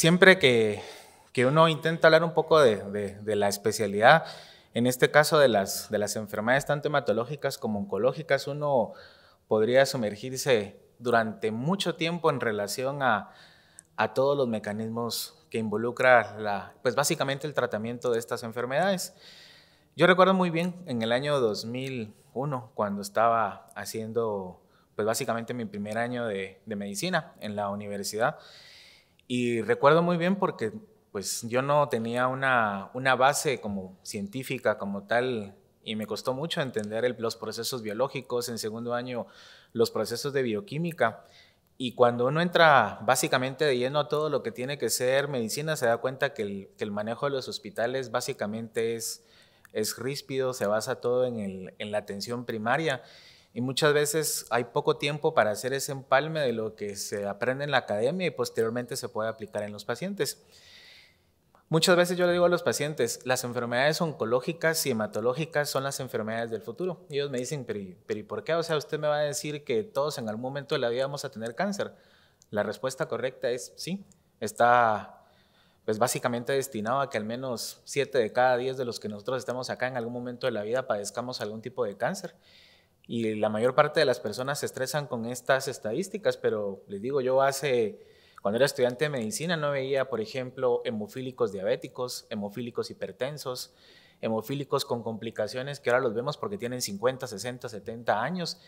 siempre que, uno intenta hablar un poco de, la especialidad, en este caso de las, enfermedades tanto hematológicas como oncológicas, uno podría sumergirse durante mucho tiempo en relación a, todos los mecanismos que involucra pues básicamente el tratamiento de estas enfermedades. Yo recuerdo muy bien en el año 2001, cuando estaba haciendo, pues básicamente mi primer año de medicina en la universidad, y recuerdo muy bien porque pues yo no tenía una, base como científica, como tal, y me costó mucho entender los procesos biológicos, en segundo año los procesos de bioquímica. Y cuando uno entra básicamente de lleno a todo lo que tiene que ser medicina, se da cuenta que el, manejo de los hospitales básicamente es, es ríspido, se basa todo en, en la atención primaria y muchas veces hay poco tiempo para hacer ese empalme de lo que se aprende en la academia y posteriormente se puede aplicar en los pacientes. Muchas veces yo le digo a los pacientes, las enfermedades oncológicas y hematológicas son las enfermedades del futuro. Y ellos me dicen, pero, ¿y por qué? O sea, usted me va a decir que todos en algún momento de la vida vamos a tener cáncer. La respuesta correcta es sí, está pues básicamente destinado a que al menos 7 de cada 10 de los que nosotros estamos acá en algún momento de la vida padezcamos algún tipo de cáncer. Y la mayor parte de las personas se estresan con estas estadísticas, pero les digo, yo hace, cuando era estudiante de medicina, no veía, por ejemplo, hemofílicos diabéticos, hemofílicos hipertensos, hemofílicos con complicaciones que ahora los vemos porque tienen 50, 60, 70 años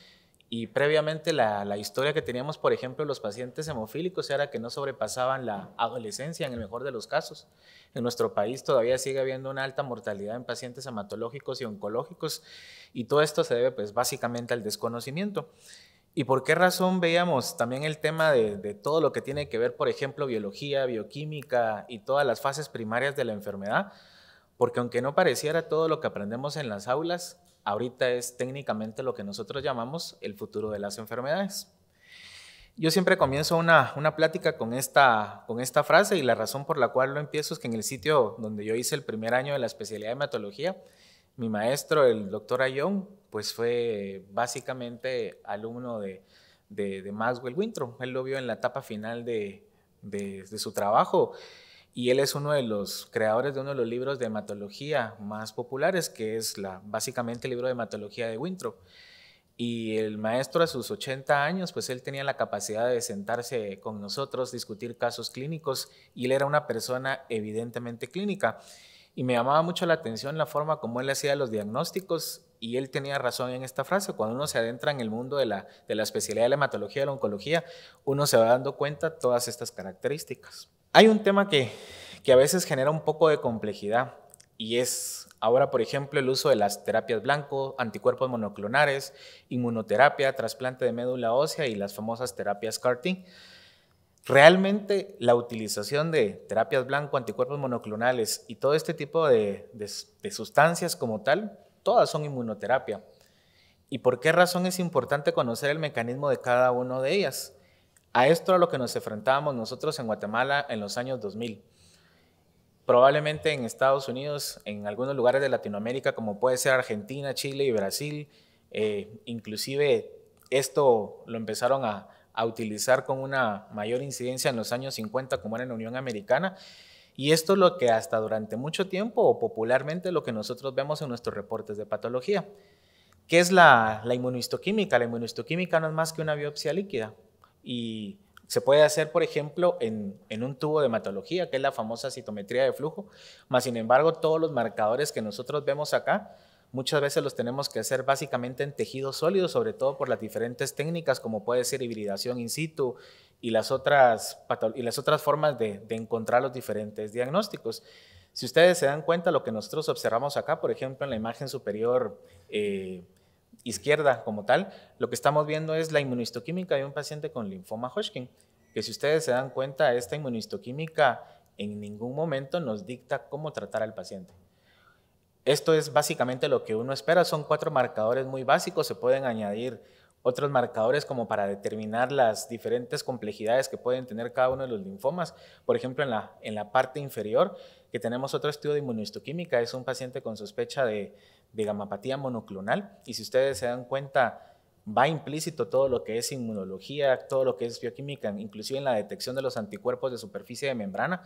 y previamente la, historia que teníamos, por ejemplo, los pacientes hemofílicos era que no sobrepasaban la adolescencia en el mejor de los casos. En nuestro país todavía sigue habiendo una alta mortalidad en pacientes hematológicos y oncológicos y todo esto se debe pues básicamente al desconocimiento. ¿Y por qué razón veíamos también el tema de todo lo que tiene que ver, por ejemplo, biología, bioquímica y todas las fases primarias de la enfermedad? Porque aunque no pareciera todo lo que aprendemos en las aulas, ahorita es técnicamente lo que nosotros llamamos el futuro de las enfermedades. Yo siempre comienzo una, una, plática con esta, con esta frase y la razón por la cual lo empiezo es que en el sitio donde yo hice el primer año de la especialidad de hematología, mi maestro, el doctor Ayón, pues fue básicamente alumno de, de, de Maxwell Winthrop. Él lo vio en la etapa final de, de su trabajo y él es uno de los creadores de uno de los libros de hematología más populares, que es la, básicamente el libro de hematología de Winthrop. Y el maestro a sus 80 años, pues él tenía la capacidad de sentarse con nosotros, discutir casos clínicos, y él era una persona evidentemente clínica. Y me llamaba mucho la atención la forma como él hacía los diagnósticos, y él tenía razón en esta frase. Cuando uno se adentra en el mundo de la, especialidad de la hematología, de la oncología, uno se va dando cuenta de todas estas características. Hay un tema que, a veces genera un poco de complejidad y es ahora, por ejemplo, el uso de las terapias blanco, anticuerpos monoclonales, inmunoterapia, trasplante de médula ósea y las famosas terapias CAR-T. Realmente la utilización de terapias blanco, anticuerpos monoclonales y todo este tipo de, sustancias como tal, todas son inmunoterapia. ¿Y por qué razón es importante conocer el mecanismo de cada una de ellas? A esto a lo que nos enfrentábamos nosotros en Guatemala en los años 2000. Probablemente en Estados Unidos, en algunos lugares de Latinoamérica, como puede ser Argentina, Chile y Brasil, eh, inclusive esto lo empezaron a, utilizar con una mayor incidencia en los años 50, como era en la Unión Americana. Y esto es lo que hasta durante mucho tiempo, o popularmente, lo que nosotros vemos en nuestros reportes de patología. que es la, la inmunistoquímica? La inmunistoquímica no es más que una biopsia líquida y se puede hacer, por ejemplo, en, un tubo de hematología, que es la famosa citometría de flujo, más sin embargo todos los marcadores que nosotros vemos acá, muchas veces los tenemos que hacer básicamente en tejidos sólidos, sobre todo por las diferentes técnicas como puede ser hibridación in situ y las otras, y las otras formas de, encontrar los diferentes diagnósticos. Si ustedes se dan cuenta, lo que nosotros observamos acá, por ejemplo, en la imagen superior eh, izquierda como tal, lo que estamos viendo es la inmunistoquímica de un paciente con linfoma Hodgkin, que si ustedes se dan cuenta, esta inmunistoquímica en ningún momento nos dicta cómo tratar al paciente. Esto es básicamente lo que uno espera, son cuatro marcadores muy básicos, se pueden añadir otros marcadores como para determinar las diferentes complejidades que pueden tener cada uno de los linfomas. Por ejemplo, en la, en la parte inferior que tenemos otro estudio de inmunohistoquímica, es un paciente con sospecha de, gamapatía monoclonal y si ustedes se dan cuenta, va implícito todo lo que es inmunología, todo lo que es bioquímica, inclusive en la detección de los anticuerpos de superficie de membrana.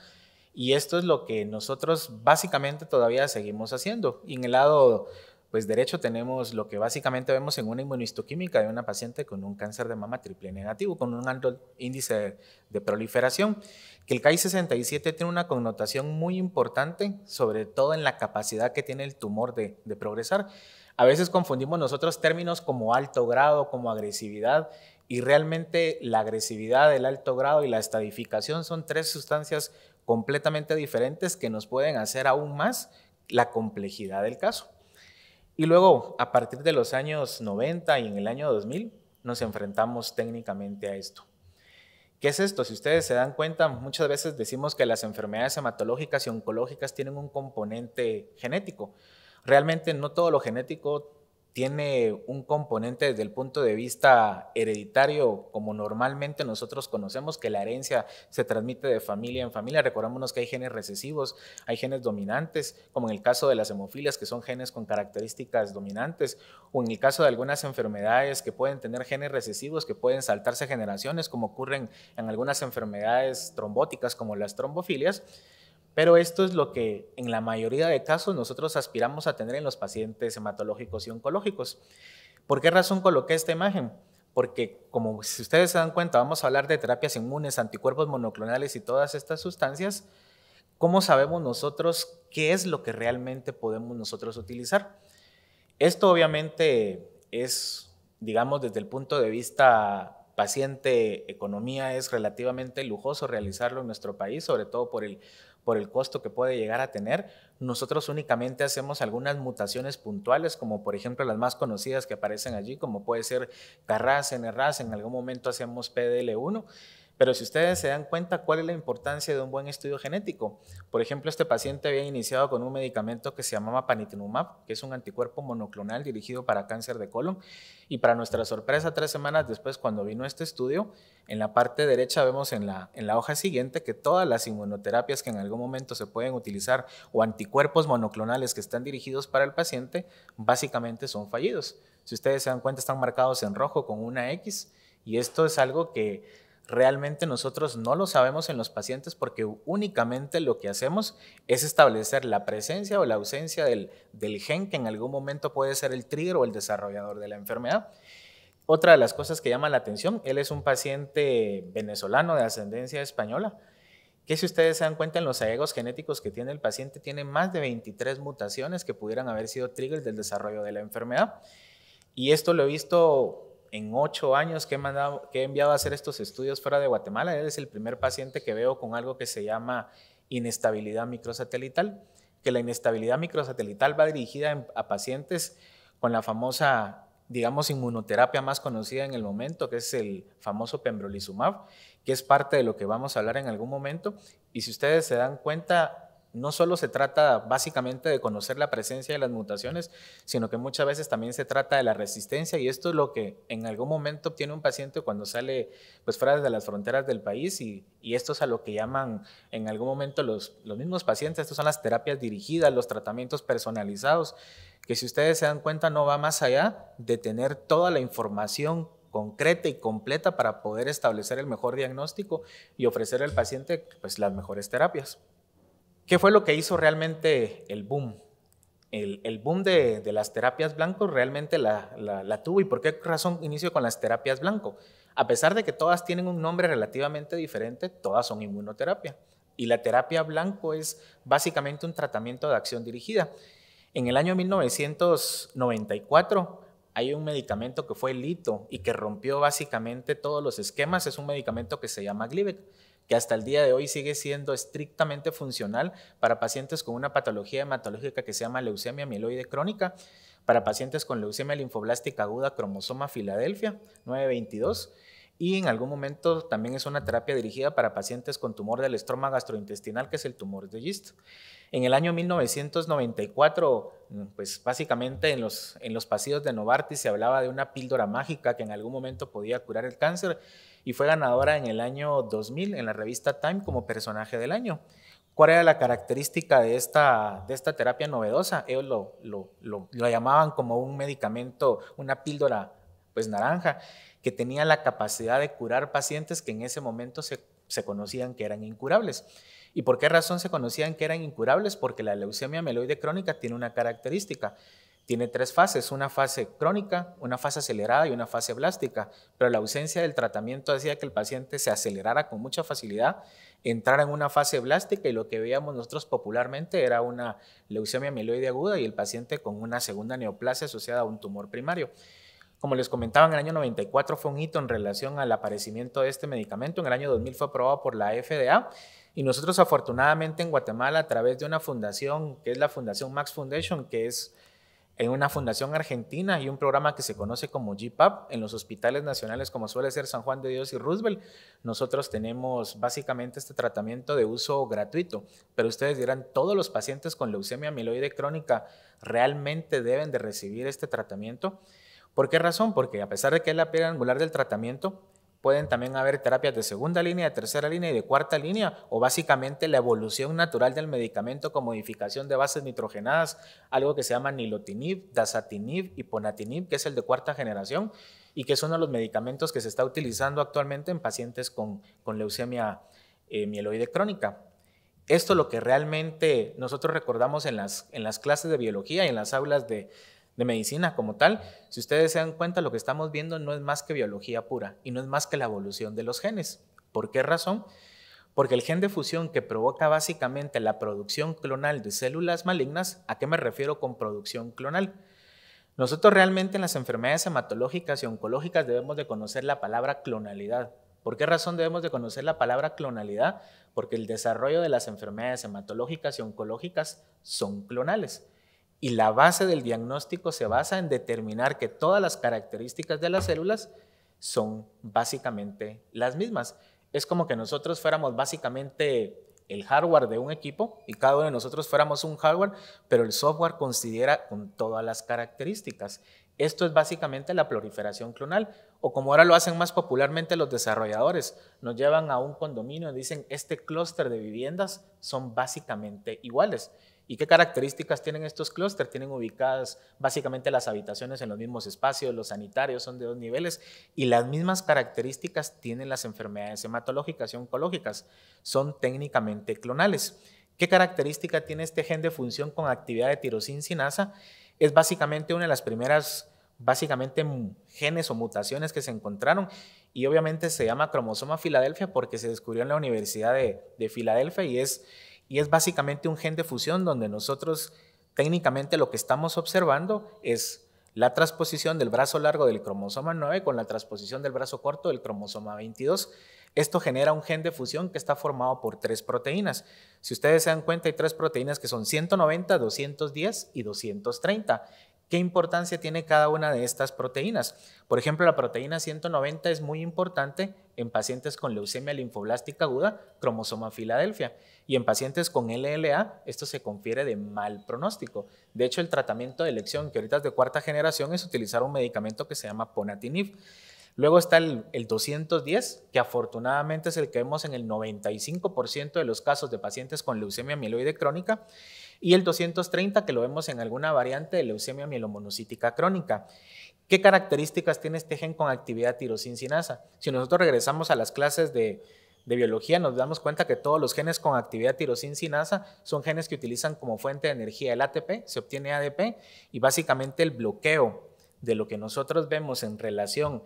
Y esto es lo que nosotros básicamente todavía seguimos haciendo. Y en el lado pues derecho tenemos lo que básicamente vemos en una inmunistoquímica de una paciente con un cáncer de mama triple negativo, con un alto índice de proliferación, que el ki 67 tiene una connotación muy importante, sobre todo en la capacidad que tiene el tumor de, de progresar. A veces confundimos nosotros términos como alto grado, como agresividad, y realmente la agresividad, el alto grado y la estadificación son tres sustancias completamente diferentes que nos pueden hacer aún más la complejidad del caso. Y luego, a partir de los años 90 y en el año 2000, nos enfrentamos técnicamente a esto. ¿Qué es esto? Si ustedes se dan cuenta, muchas veces decimos que las enfermedades hematológicas y oncológicas tienen un componente genético. Realmente no todo lo genético tiene un componente desde el punto de vista hereditario, como normalmente nosotros conocemos, que la herencia se transmite de familia en familia. Recordémonos que hay genes recesivos, hay genes dominantes, como en el caso de las hemofilias, que son genes con características dominantes, o en el caso de algunas enfermedades que pueden tener genes recesivos, que pueden saltarse generaciones, como ocurren en algunas enfermedades trombóticas, como las trombofilias. Pero esto es lo que en la mayoría de casos nosotros aspiramos a tener en los pacientes hematológicos y oncológicos. ¿Por qué razón coloqué esta imagen? Porque como si ustedes se dan cuenta, vamos a hablar de terapias inmunes, anticuerpos monoclonales y todas estas sustancias. ¿Cómo sabemos nosotros qué es lo que realmente podemos nosotros utilizar? Esto obviamente es, digamos, desde el punto de vista paciente, economía, es relativamente lujoso realizarlo en nuestro país, sobre todo por el por el costo que puede llegar a tener. Nosotros únicamente hacemos algunas mutaciones puntuales, como por ejemplo las más conocidas que aparecen allí, como puede ser Carras, NRAS, en algún momento hacemos PDL1. Pero si ustedes se dan cuenta cuál es la importancia de un buen estudio genético, por ejemplo, este paciente había iniciado con un medicamento que se llamaba panitinumab, que es un anticuerpo monoclonal dirigido para cáncer de colon, y para nuestra sorpresa, tres semanas después, cuando vino este estudio, en la parte derecha vemos en la, en la hoja siguiente que todas las inmunoterapias que en algún momento se pueden utilizar o anticuerpos monoclonales que están dirigidos para el paciente, básicamente son fallidos. Si ustedes se dan cuenta, están marcados en rojo con una X, y esto es algo que realmente nosotros no lo sabemos en los pacientes porque únicamente lo que hacemos es establecer la presencia o la ausencia del, gen que en algún momento puede ser el trigger o el desarrollador de la enfermedad. Otra de las cosas que llama la atención, él es un paciente venezolano de ascendencia española, que si ustedes se dan cuenta en los hallazgos genéticos que tiene el paciente, tiene más de 23 mutaciones que pudieran haber sido triggers del desarrollo de la enfermedad. Y esto lo he visto en ocho años que he, enviado a hacer estos estudios fuera de Guatemala. Él es el primer paciente que veo con algo que se llama inestabilidad microsatelital, que la inestabilidad microsatelital va dirigida a pacientes con la famosa, digamos, inmunoterapia más conocida en el momento, que es el famoso pembrolizumab, que es parte de lo que vamos a hablar en algún momento. Y si ustedes se dan cuenta, no solo se trata básicamente de conocer la presencia de las mutaciones, sino que muchas veces también se trata de la resistencia y esto es lo que en algún momento obtiene un paciente cuando sale pues fuera de las fronteras del país y, esto es a lo que llaman en algún momento los, los mismos pacientes, estas son las terapias dirigidas, los tratamientos personalizados, que si ustedes se dan cuenta no va más allá de tener toda la información concreta y completa para poder establecer el mejor diagnóstico y ofrecer al paciente pues las mejores terapias. ¿Qué fue lo que hizo realmente el boom? El, boom de, las terapias blancos realmente la, tuvo. ¿Y por qué razón inicio con las terapias blanco? A pesar de que todas tienen un nombre relativamente diferente, todas son inmunoterapia. Y la terapia blanco es básicamente un tratamiento de acción dirigida. En el año 1994 hay un medicamento que fue el hito y que rompió básicamente todos los esquemas. Es un medicamento que se llama Glivec que hasta el día de hoy sigue siendo estrictamente funcional para pacientes con una patología hematológica que se llama leucemia mieloide crónica, para pacientes con leucemia linfoblástica aguda cromosoma Filadelfia 922 y en algún momento también es una terapia dirigida para pacientes con tumor del estroma gastrointestinal, que es el tumor de GIST. En el año 1994, pues básicamente en los, en los pasillos de Novartis se hablaba de una píldora mágica que en algún momento podía curar el cáncer y fue ganadora en el año 2000 en la revista Time como personaje del año. ¿Cuál era la característica de esta, de esta terapia novedosa? Ellos lo, llamaban como un medicamento, una píldora pues naranja, que tenía la capacidad de curar pacientes que en ese momento se, se conocían que eran incurables. ¿Y por qué razón se conocían que eran incurables? Porque la leucemia meloide crónica tiene una característica tiene tres fases, una fase crónica, una fase acelerada y una fase blástica, pero la ausencia del tratamiento hacía que el paciente se acelerara con mucha facilidad, entrara en una fase blástica y lo que veíamos nosotros popularmente era una leucemia mieloide aguda y el paciente con una segunda neoplasia asociada a un tumor primario. Como les comentaba, en el año 94 fue un hito en relación al aparecimiento de este medicamento. En el año 2000 fue aprobado por la FDA y nosotros afortunadamente en Guatemala a través de una fundación que es la Fundación Max Foundation, que es en una fundación argentina y un programa que se conoce como GPAP en los hospitales nacionales como suele ser San Juan de Dios y Roosevelt. Nosotros tenemos básicamente este tratamiento de uso gratuito, pero ustedes dirán, ¿todos los pacientes con leucemia amiloide crónica realmente deben de recibir este tratamiento? ¿Por qué razón? Porque a pesar de que es la piedra angular del tratamiento, pueden también haber terapias de segunda línea, de tercera línea y de cuarta línea, o básicamente la evolución natural del medicamento con modificación de bases nitrogenadas, algo que se llama nilotinib, dasatinib y ponatinib, que es el de cuarta generación y que es uno de los medicamentos que se está utilizando actualmente en pacientes con, leucemia eh, mieloide crónica. Esto es lo que realmente nosotros recordamos en las, en las clases de biología y en las aulas de, de medicina como tal, si ustedes se dan cuenta, lo que estamos viendo no es más que biología pura y no es más que la evolución de los genes. ¿Por qué razón? Porque el gen de fusión que provoca básicamente la producción clonal de células malignas, ¿a qué me refiero con producción clonal? Nosotros realmente en las enfermedades hematológicas y oncológicas debemos de conocer la palabra clonalidad. ¿Por qué razón debemos de conocer la palabra clonalidad? Porque el desarrollo de las enfermedades hematológicas y oncológicas son clonales. Y la base del diagnóstico se basa en determinar que todas las características de las células son básicamente las mismas. Es como que nosotros fuéramos básicamente el hardware de un equipo y cada uno de nosotros fuéramos un hardware, pero el software considera con todas las características. Esto es básicamente la proliferación clonal, o como ahora lo hacen más popularmente los desarrolladores, nos llevan a un condominio y dicen, este clúster de viviendas son básicamente iguales. ¿Y qué características tienen estos clústeres? Tienen ubicadas básicamente las habitaciones en los mismos espacios, los sanitarios son de dos niveles y las mismas características tienen las enfermedades hematológicas y oncológicas. Son técnicamente clonales. ¿Qué característica tiene este gen de función con actividad de sinasa Es básicamente una de las primeras básicamente genes o mutaciones que se encontraron y obviamente se llama cromosoma Filadelfia porque se descubrió en la Universidad de Filadelfia y es y es básicamente un gen de fusión donde nosotros técnicamente lo que estamos observando es la transposición del brazo largo del cromosoma 9 con la transposición del brazo corto del cromosoma 22. Esto genera un gen de fusión que está formado por tres proteínas. Si ustedes se dan cuenta, hay tres proteínas que son 190, 210 y 230. ¿Qué importancia tiene cada una de estas proteínas? Por ejemplo, la proteína 190 es muy importante en pacientes con leucemia linfoblástica aguda, cromosoma Filadelfia, y en pacientes con LLA esto se confiere de mal pronóstico. De hecho, el tratamiento de elección, que ahorita es de cuarta generación, es utilizar un medicamento que se llama ponatinib. Luego está el, 210, que afortunadamente es el que vemos en el 95% de los casos de pacientes con leucemia mieloide crónica y el 230 que lo vemos en alguna variante de leucemia mielomonocítica crónica. ¿Qué características tiene este gen con actividad tirosincinasa? Si nosotros regresamos a las clases de, biología, nos damos cuenta que todos los genes con actividad tirosincinasa son genes que utilizan como fuente de energía el ATP, se obtiene ADP y básicamente el bloqueo de lo que nosotros vemos en relación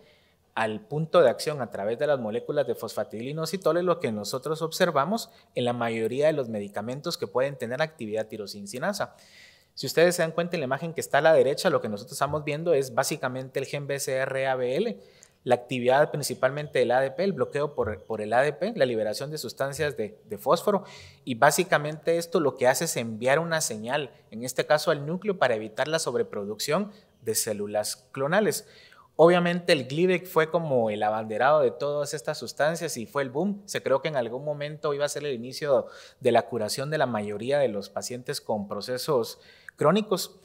al punto de acción a través de las moléculas de fosfatidilinositol es lo que nosotros observamos en la mayoría de los medicamentos que pueden tener actividad tirosincinasa. Si ustedes se dan cuenta en la imagen que está a la derecha, lo que nosotros estamos viendo es básicamente el gen BCR-ABL, la actividad principalmente del ADP, el bloqueo por, el ADP, la liberación de sustancias de, fósforo, y básicamente esto lo que hace es enviar una señal, en este caso al núcleo, para evitar la sobreproducción de células clonales. Obviamente el Glivec fue como el abanderado de todas estas sustancias y fue el boom. Se creo que en algún momento iba a ser el inicio de la curación de la mayoría de los pacientes con procesos crónicos.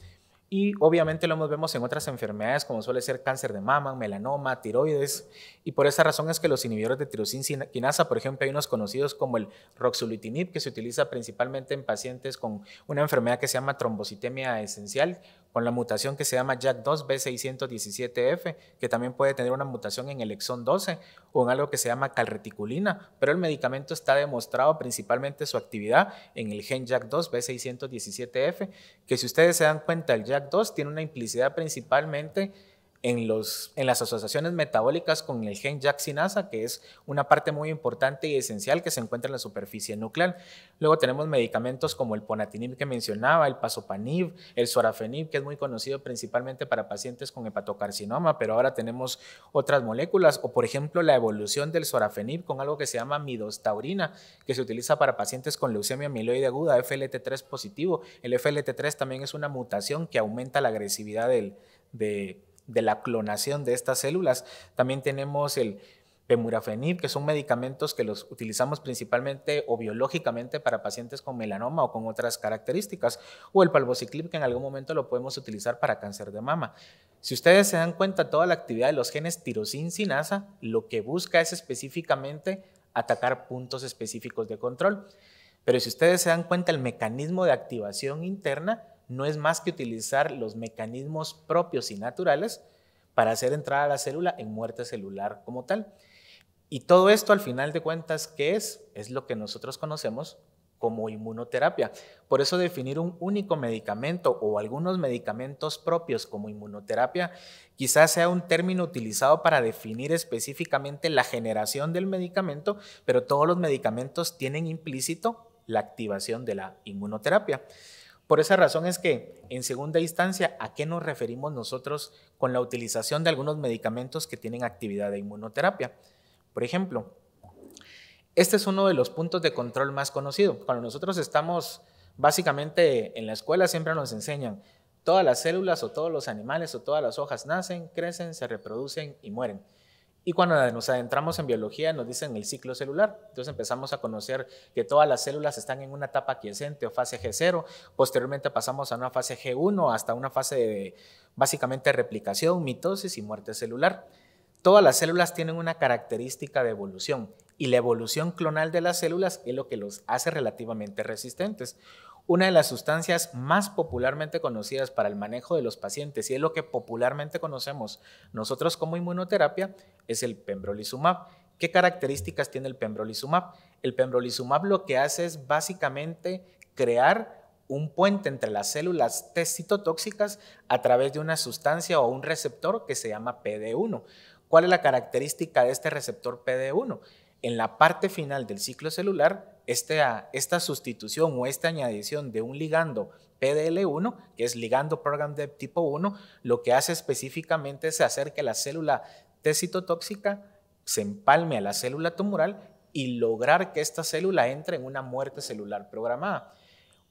Y obviamente lo vemos en otras enfermedades como suele ser cáncer de mama, melanoma, tiroides. Y por esa razón es que los inhibidores de tirosina quinasa, por ejemplo, hay unos conocidos como el Roxulitinib que se utiliza principalmente en pacientes con una enfermedad que se llama trombocitemia esencial, con la mutación que se llama JAK2B617F, que también puede tener una mutación en el exón 12 o en algo que se llama calreticulina, pero el medicamento está demostrado principalmente su actividad en el gen JAK2B617F, que si ustedes se dan cuenta, el JAK2 tiene una implicidad principalmente en, los, en las asociaciones metabólicas con el gen jaxinasa, que es una parte muy importante y esencial que se encuentra en la superficie nuclear. Luego tenemos medicamentos como el ponatinib que mencionaba, el pasopanib, el sorafenib, que es muy conocido principalmente para pacientes con hepatocarcinoma, pero ahora tenemos otras moléculas, o por ejemplo la evolución del sorafenib con algo que se llama midostaurina, que se utiliza para pacientes con leucemia mieloide aguda, FLT3 positivo. El FLT3 también es una mutación que aumenta la agresividad del, de la clonación de estas células. También tenemos el pemurafenib, que son medicamentos que los utilizamos principalmente o biológicamente para pacientes con melanoma o con otras características, o el palbociclib, que en algún momento lo podemos utilizar para cáncer de mama. Si ustedes se dan cuenta, toda la actividad de los genes tirosin-sinasa, lo que busca es específicamente atacar puntos específicos de control. Pero si ustedes se dan cuenta, el mecanismo de activación interna no es más que utilizar los mecanismos propios y naturales para hacer entrar a la célula en muerte celular como tal. Y todo esto al final de cuentas, ¿qué es? Es lo que nosotros conocemos como inmunoterapia. Por eso definir un único medicamento o algunos medicamentos propios como inmunoterapia quizás sea un término utilizado para definir específicamente la generación del medicamento, pero todos los medicamentos tienen implícito la activación de la inmunoterapia. Por esa razón es que, en segunda instancia, ¿a qué nos referimos nosotros con la utilización de algunos medicamentos que tienen actividad de inmunoterapia? Por ejemplo, este es uno de los puntos de control más conocido. Cuando nosotros estamos básicamente en la escuela, siempre nos enseñan, todas las células o todos los animales o todas las hojas nacen, crecen, se reproducen y mueren. Y cuando nos adentramos en biología nos dicen el ciclo celular. Entonces empezamos a conocer que todas las células están en una etapa quiescente o fase G0. Posteriormente pasamos a una fase G1 hasta una fase de básicamente replicación, mitosis y muerte celular. Todas las células tienen una característica de evolución y la evolución clonal de las células es lo que los hace relativamente resistentes una de las sustancias más popularmente conocidas para el manejo de los pacientes y es lo que popularmente conocemos nosotros como inmunoterapia es el pembrolizumab. ¿Qué características tiene el pembrolizumab? El pembrolizumab lo que hace es básicamente crear un puente entre las células T citotóxicas a través de una sustancia o un receptor que se llama PD1. ¿Cuál es la característica de este receptor PD1? en la parte final del ciclo celular, este, ah, esta, sustitución o esta añadición de un ligando PDL1, que es ligando program de tipo 1, lo que hace específicamente es hacer que la célula T-citotóxica se empalme a la célula tumoral y lograr que esta célula entre en una muerte celular programada.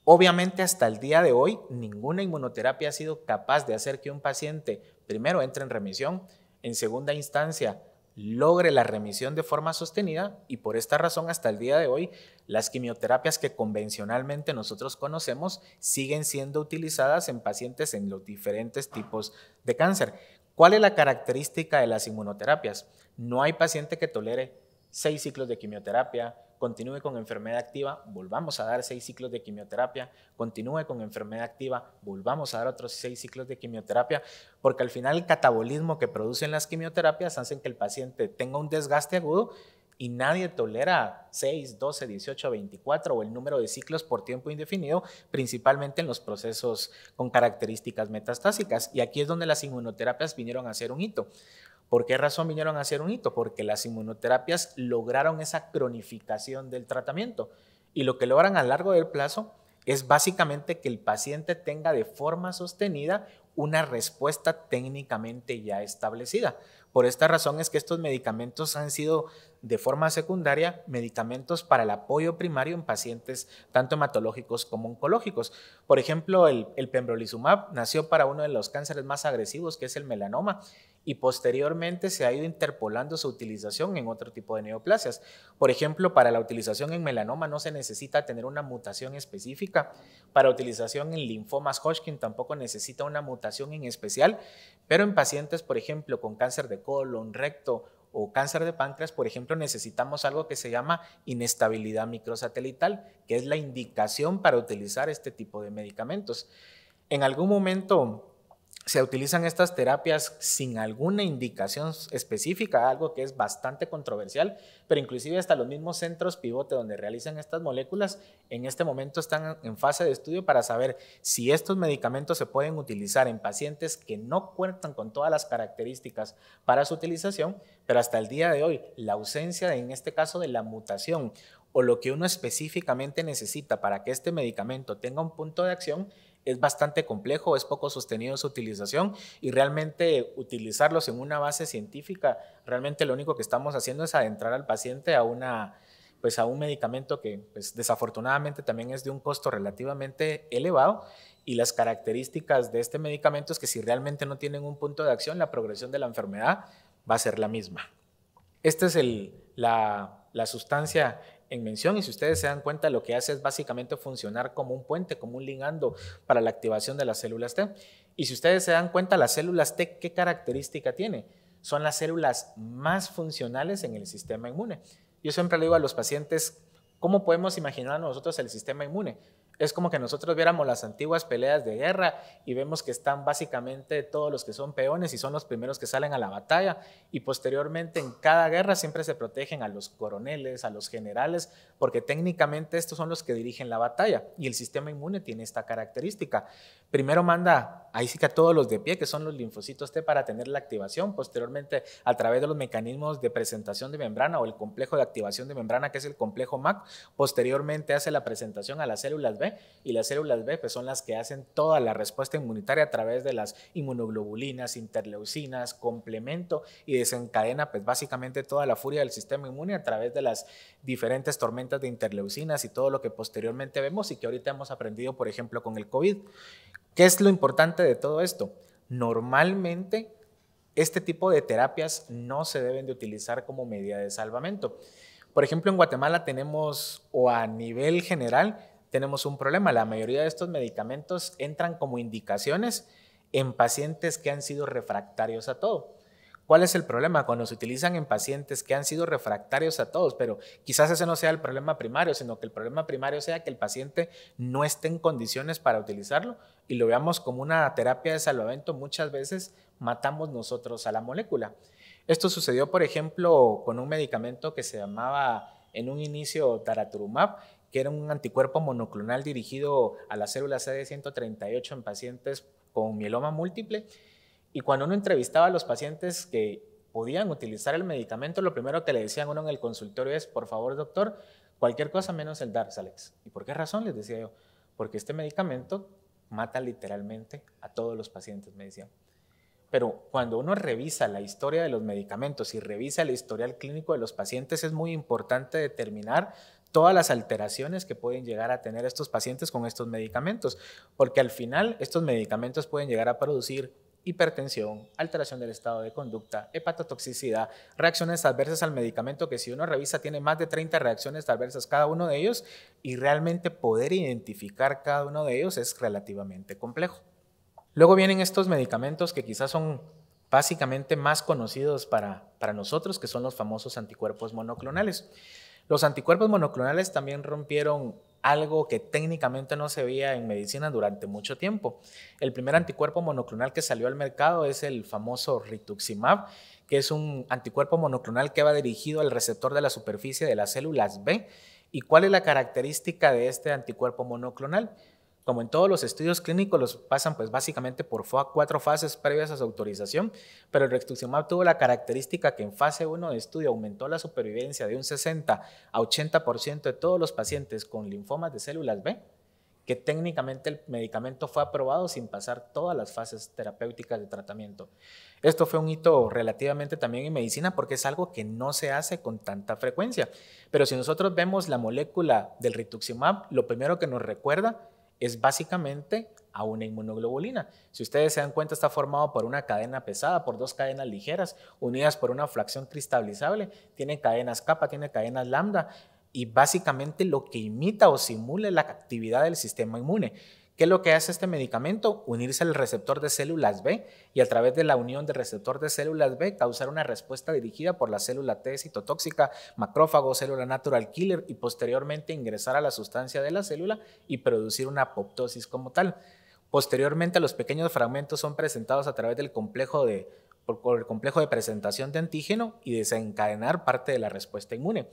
Obviamente hasta el día de hoy ninguna inmunoterapia ha sido capaz de hacer que un paciente primero entre en remisión, en segunda instancia logre la remisión de forma sostenida y por esta razón hasta el día de hoy las quimioterapias que convencionalmente nosotros conocemos siguen siendo utilizadas en pacientes en los diferentes tipos de cáncer. ¿Cuál es la característica de las inmunoterapias? No hay paciente que tolere seis ciclos de quimioterapia, continúe con enfermedad activa, volvamos a dar seis ciclos de quimioterapia, continúe con enfermedad activa, volvamos a dar otros seis ciclos de quimioterapia, porque al final el catabolismo que producen las quimioterapias hacen que el paciente tenga un desgaste agudo y nadie tolera 6, 12, 18, 24 o el número de ciclos por tiempo indefinido, principalmente en los procesos con características metastásicas. Y aquí es donde las inmunoterapias vinieron a ser un hito. ¿Por qué razón vinieron a ser un hito? Porque las inmunoterapias lograron esa cronificación del tratamiento y lo que logran a largo del plazo es básicamente que el paciente tenga de forma sostenida una respuesta técnicamente ya establecida. Por esta razón es que estos medicamentos han sido de forma secundaria medicamentos para el apoyo primario en pacientes tanto hematológicos como oncológicos. Por ejemplo, el, el pembrolizumab nació para uno de los cánceres más agresivos, que es el melanoma, y posteriormente se ha ido interpolando su utilización en otro tipo de neoplasias. Por ejemplo, para la utilización en melanoma no se necesita tener una mutación específica, para utilización en linfomas Hodgkin tampoco necesita una mutación en especial, pero en pacientes, por ejemplo, con cáncer de colon, recto o cáncer de páncreas, por ejemplo, necesitamos algo que se llama inestabilidad microsatelital, que es la indicación para utilizar este tipo de medicamentos. En algún momento se utilizan estas terapias sin alguna indicación específica, algo que es bastante controversial, pero inclusive hasta los mismos centros pivote donde realizan estas moléculas en este momento están en fase de estudio para saber si estos medicamentos se pueden utilizar en pacientes que no cuentan con todas las características para su utilización, pero hasta el día de hoy la ausencia en este caso de la mutación o lo que uno específicamente necesita para que este medicamento tenga un punto de acción es bastante complejo, es poco sostenido su utilización y realmente utilizarlos en una base científica, realmente lo único que estamos haciendo es adentrar al paciente a una pues a un medicamento que pues, desafortunadamente también es de un costo relativamente elevado y las características de este medicamento es que si realmente no tienen un punto de acción, la progresión de la enfermedad va a ser la misma. Esta es la, la sustancia en mención y si ustedes se dan cuenta lo que hace es básicamente funcionar como un puente, como un ligando para la activación de las células T. Y si ustedes se dan cuenta, las células T, ¿qué característica tiene? Son las células más funcionales en el sistema inmune. Yo siempre le digo a los pacientes, ¿cómo podemos imaginar nosotros el sistema inmune? es como que nosotros viéramos las antiguas peleas de guerra y vemos que están básicamente todos los que son peones y son los primeros que salen a la batalla y posteriormente en cada guerra siempre se protegen a los coroneles, a los generales, porque técnicamente estos son los que dirigen la batalla y el sistema inmune tiene esta característica primero manda ahí sí que a todos los de pie, que son los linfocitos T, para tener la activación. Posteriormente, a través de los mecanismos de presentación de membrana o el complejo de activación de membrana, que es el complejo MAC, posteriormente hace la presentación a las células B y las células B pues, son las que hacen toda la respuesta inmunitaria a través de las inmunoglobulinas, interleucinas, complemento y desencadena pues, básicamente toda la furia del sistema inmune a través de las diferentes tormentas de interleucinas y todo lo que posteriormente vemos y que ahorita hemos aprendido, por ejemplo, con el COVID. ¿Qué es lo importante de todo esto? Normalmente este tipo de terapias no se deben de utilizar como medida de salvamento. Por ejemplo, en Guatemala tenemos, o a nivel general, tenemos un problema. La mayoría de estos medicamentos entran como indicaciones en pacientes que han sido refractarios a todo. ¿Cuál es el problema? Cuando se utilizan en pacientes que han sido refractarios a todos, pero quizás ese no sea el problema primario, sino que el problema primario sea que el paciente no esté en condiciones para utilizarlo, y lo veamos como una terapia de salvamento, muchas veces matamos nosotros a la molécula. Esto sucedió, por ejemplo, con un medicamento que se llamaba en un inicio Taraturumab, que era un anticuerpo monoclonal dirigido a las células CD138 en pacientes con mieloma múltiple. Y cuando uno entrevistaba a los pacientes que podían utilizar el medicamento, lo primero que le decían uno en el consultorio es, por favor, doctor, cualquier cosa menos el Darzalex. ¿Y por qué razón? Les decía yo, porque este medicamento mata literalmente a todos los pacientes, me decían. Pero cuando uno revisa la historia de los medicamentos y revisa el historial clínico de los pacientes, es muy importante determinar todas las alteraciones que pueden llegar a tener estos pacientes con estos medicamentos, porque al final estos medicamentos pueden llegar a producir hipertensión, alteración del estado de conducta, hepatotoxicidad, reacciones adversas al medicamento, que si uno revisa tiene más de 30 reacciones adversas cada uno de ellos, y realmente poder identificar cada uno de ellos es relativamente complejo. Luego vienen estos medicamentos que quizás son básicamente más conocidos para, para nosotros, que son los famosos anticuerpos monoclonales. Los anticuerpos monoclonales también rompieron algo que técnicamente no se veía en medicina durante mucho tiempo. El primer anticuerpo monoclonal que salió al mercado es el famoso rituximab, que es un anticuerpo monoclonal que va dirigido al receptor de la superficie de las células B. ¿Y cuál es la característica de este anticuerpo monoclonal? como en todos los estudios clínicos, los pasan pues básicamente por cuatro fases previas a su autorización, pero el rituximab tuvo la característica que en fase 1 de estudio aumentó la supervivencia de un 60 a 80% de todos los pacientes con linfomas de células B, que técnicamente el medicamento fue aprobado sin pasar todas las fases terapéuticas de tratamiento. Esto fue un hito relativamente también en medicina porque es algo que no se hace con tanta frecuencia. Pero si nosotros vemos la molécula del rituximab, lo primero que nos recuerda es básicamente a una inmunoglobulina. Si ustedes se dan cuenta, está formado por una cadena pesada, por dos cadenas ligeras, unidas por una fracción cristalizable, tiene cadenas kappa, tiene cadenas lambda, y básicamente lo que imita o simula la actividad del sistema inmune. ¿Qué es lo que hace este medicamento? Unirse al receptor de células B y a través de la unión del receptor de células B causar una respuesta dirigida por la célula T citotóxica, macrófago, célula natural killer y posteriormente ingresar a la sustancia de la célula y producir una apoptosis como tal. Posteriormente los pequeños fragmentos son presentados a través del complejo de el complejo de presentación de antígeno y desencadenar parte de la respuesta inmune.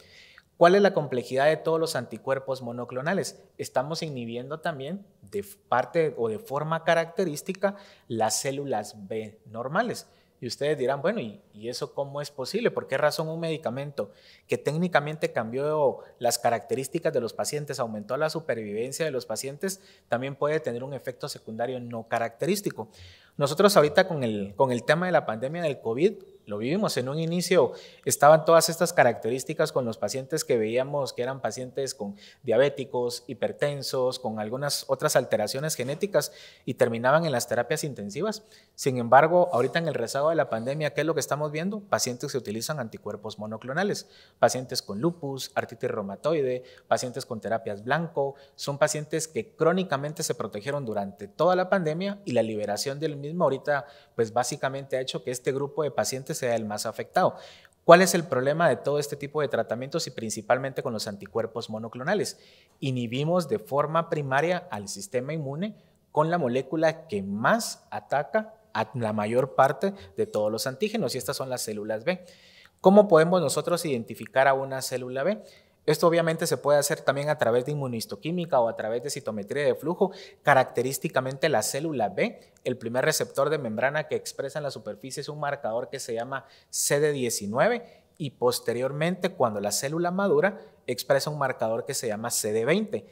¿Cuál es la complejidad de todos los anticuerpos monoclonales? Estamos inhibiendo también de parte o de forma característica las células B normales. Y ustedes dirán, bueno, ¿y, eso cómo es posible? ¿Por qué razón un medicamento que técnicamente cambió las características de los pacientes, aumentó la supervivencia de los pacientes, también puede tener un efecto secundario no característico? Nosotros ahorita con el, con el tema de la pandemia del COVID, lo vivimos en un inicio, estaban todas estas características con los pacientes que veíamos que eran pacientes con diabéticos, hipertensos, con algunas otras alteraciones genéticas y terminaban en las terapias intensivas. Sin embargo, ahorita en el rezago de la pandemia, ¿qué es lo que estamos viendo? Pacientes que utilizan anticuerpos monoclonales, pacientes con lupus, artritis reumatoide, pacientes con terapias blanco, son pacientes que crónicamente se protegieron durante toda la pandemia y la liberación del mismo ahorita, pues básicamente ha hecho que este grupo de pacientes sea el más afectado. ¿Cuál es el problema de todo este tipo de tratamientos y principalmente con los anticuerpos monoclonales? Inhibimos de forma primaria al sistema inmune con la molécula que más ataca a la mayor parte de todos los antígenos y estas son las células B. ¿Cómo podemos nosotros identificar a una célula B? Esto obviamente se puede hacer también a través de inmunistoquímica o a través de citometría de flujo. Característicamente la célula B, el primer receptor de membrana que expresa en la superficie es un marcador que se llama CD19 y posteriormente cuando la célula madura expresa un marcador que se llama CD20.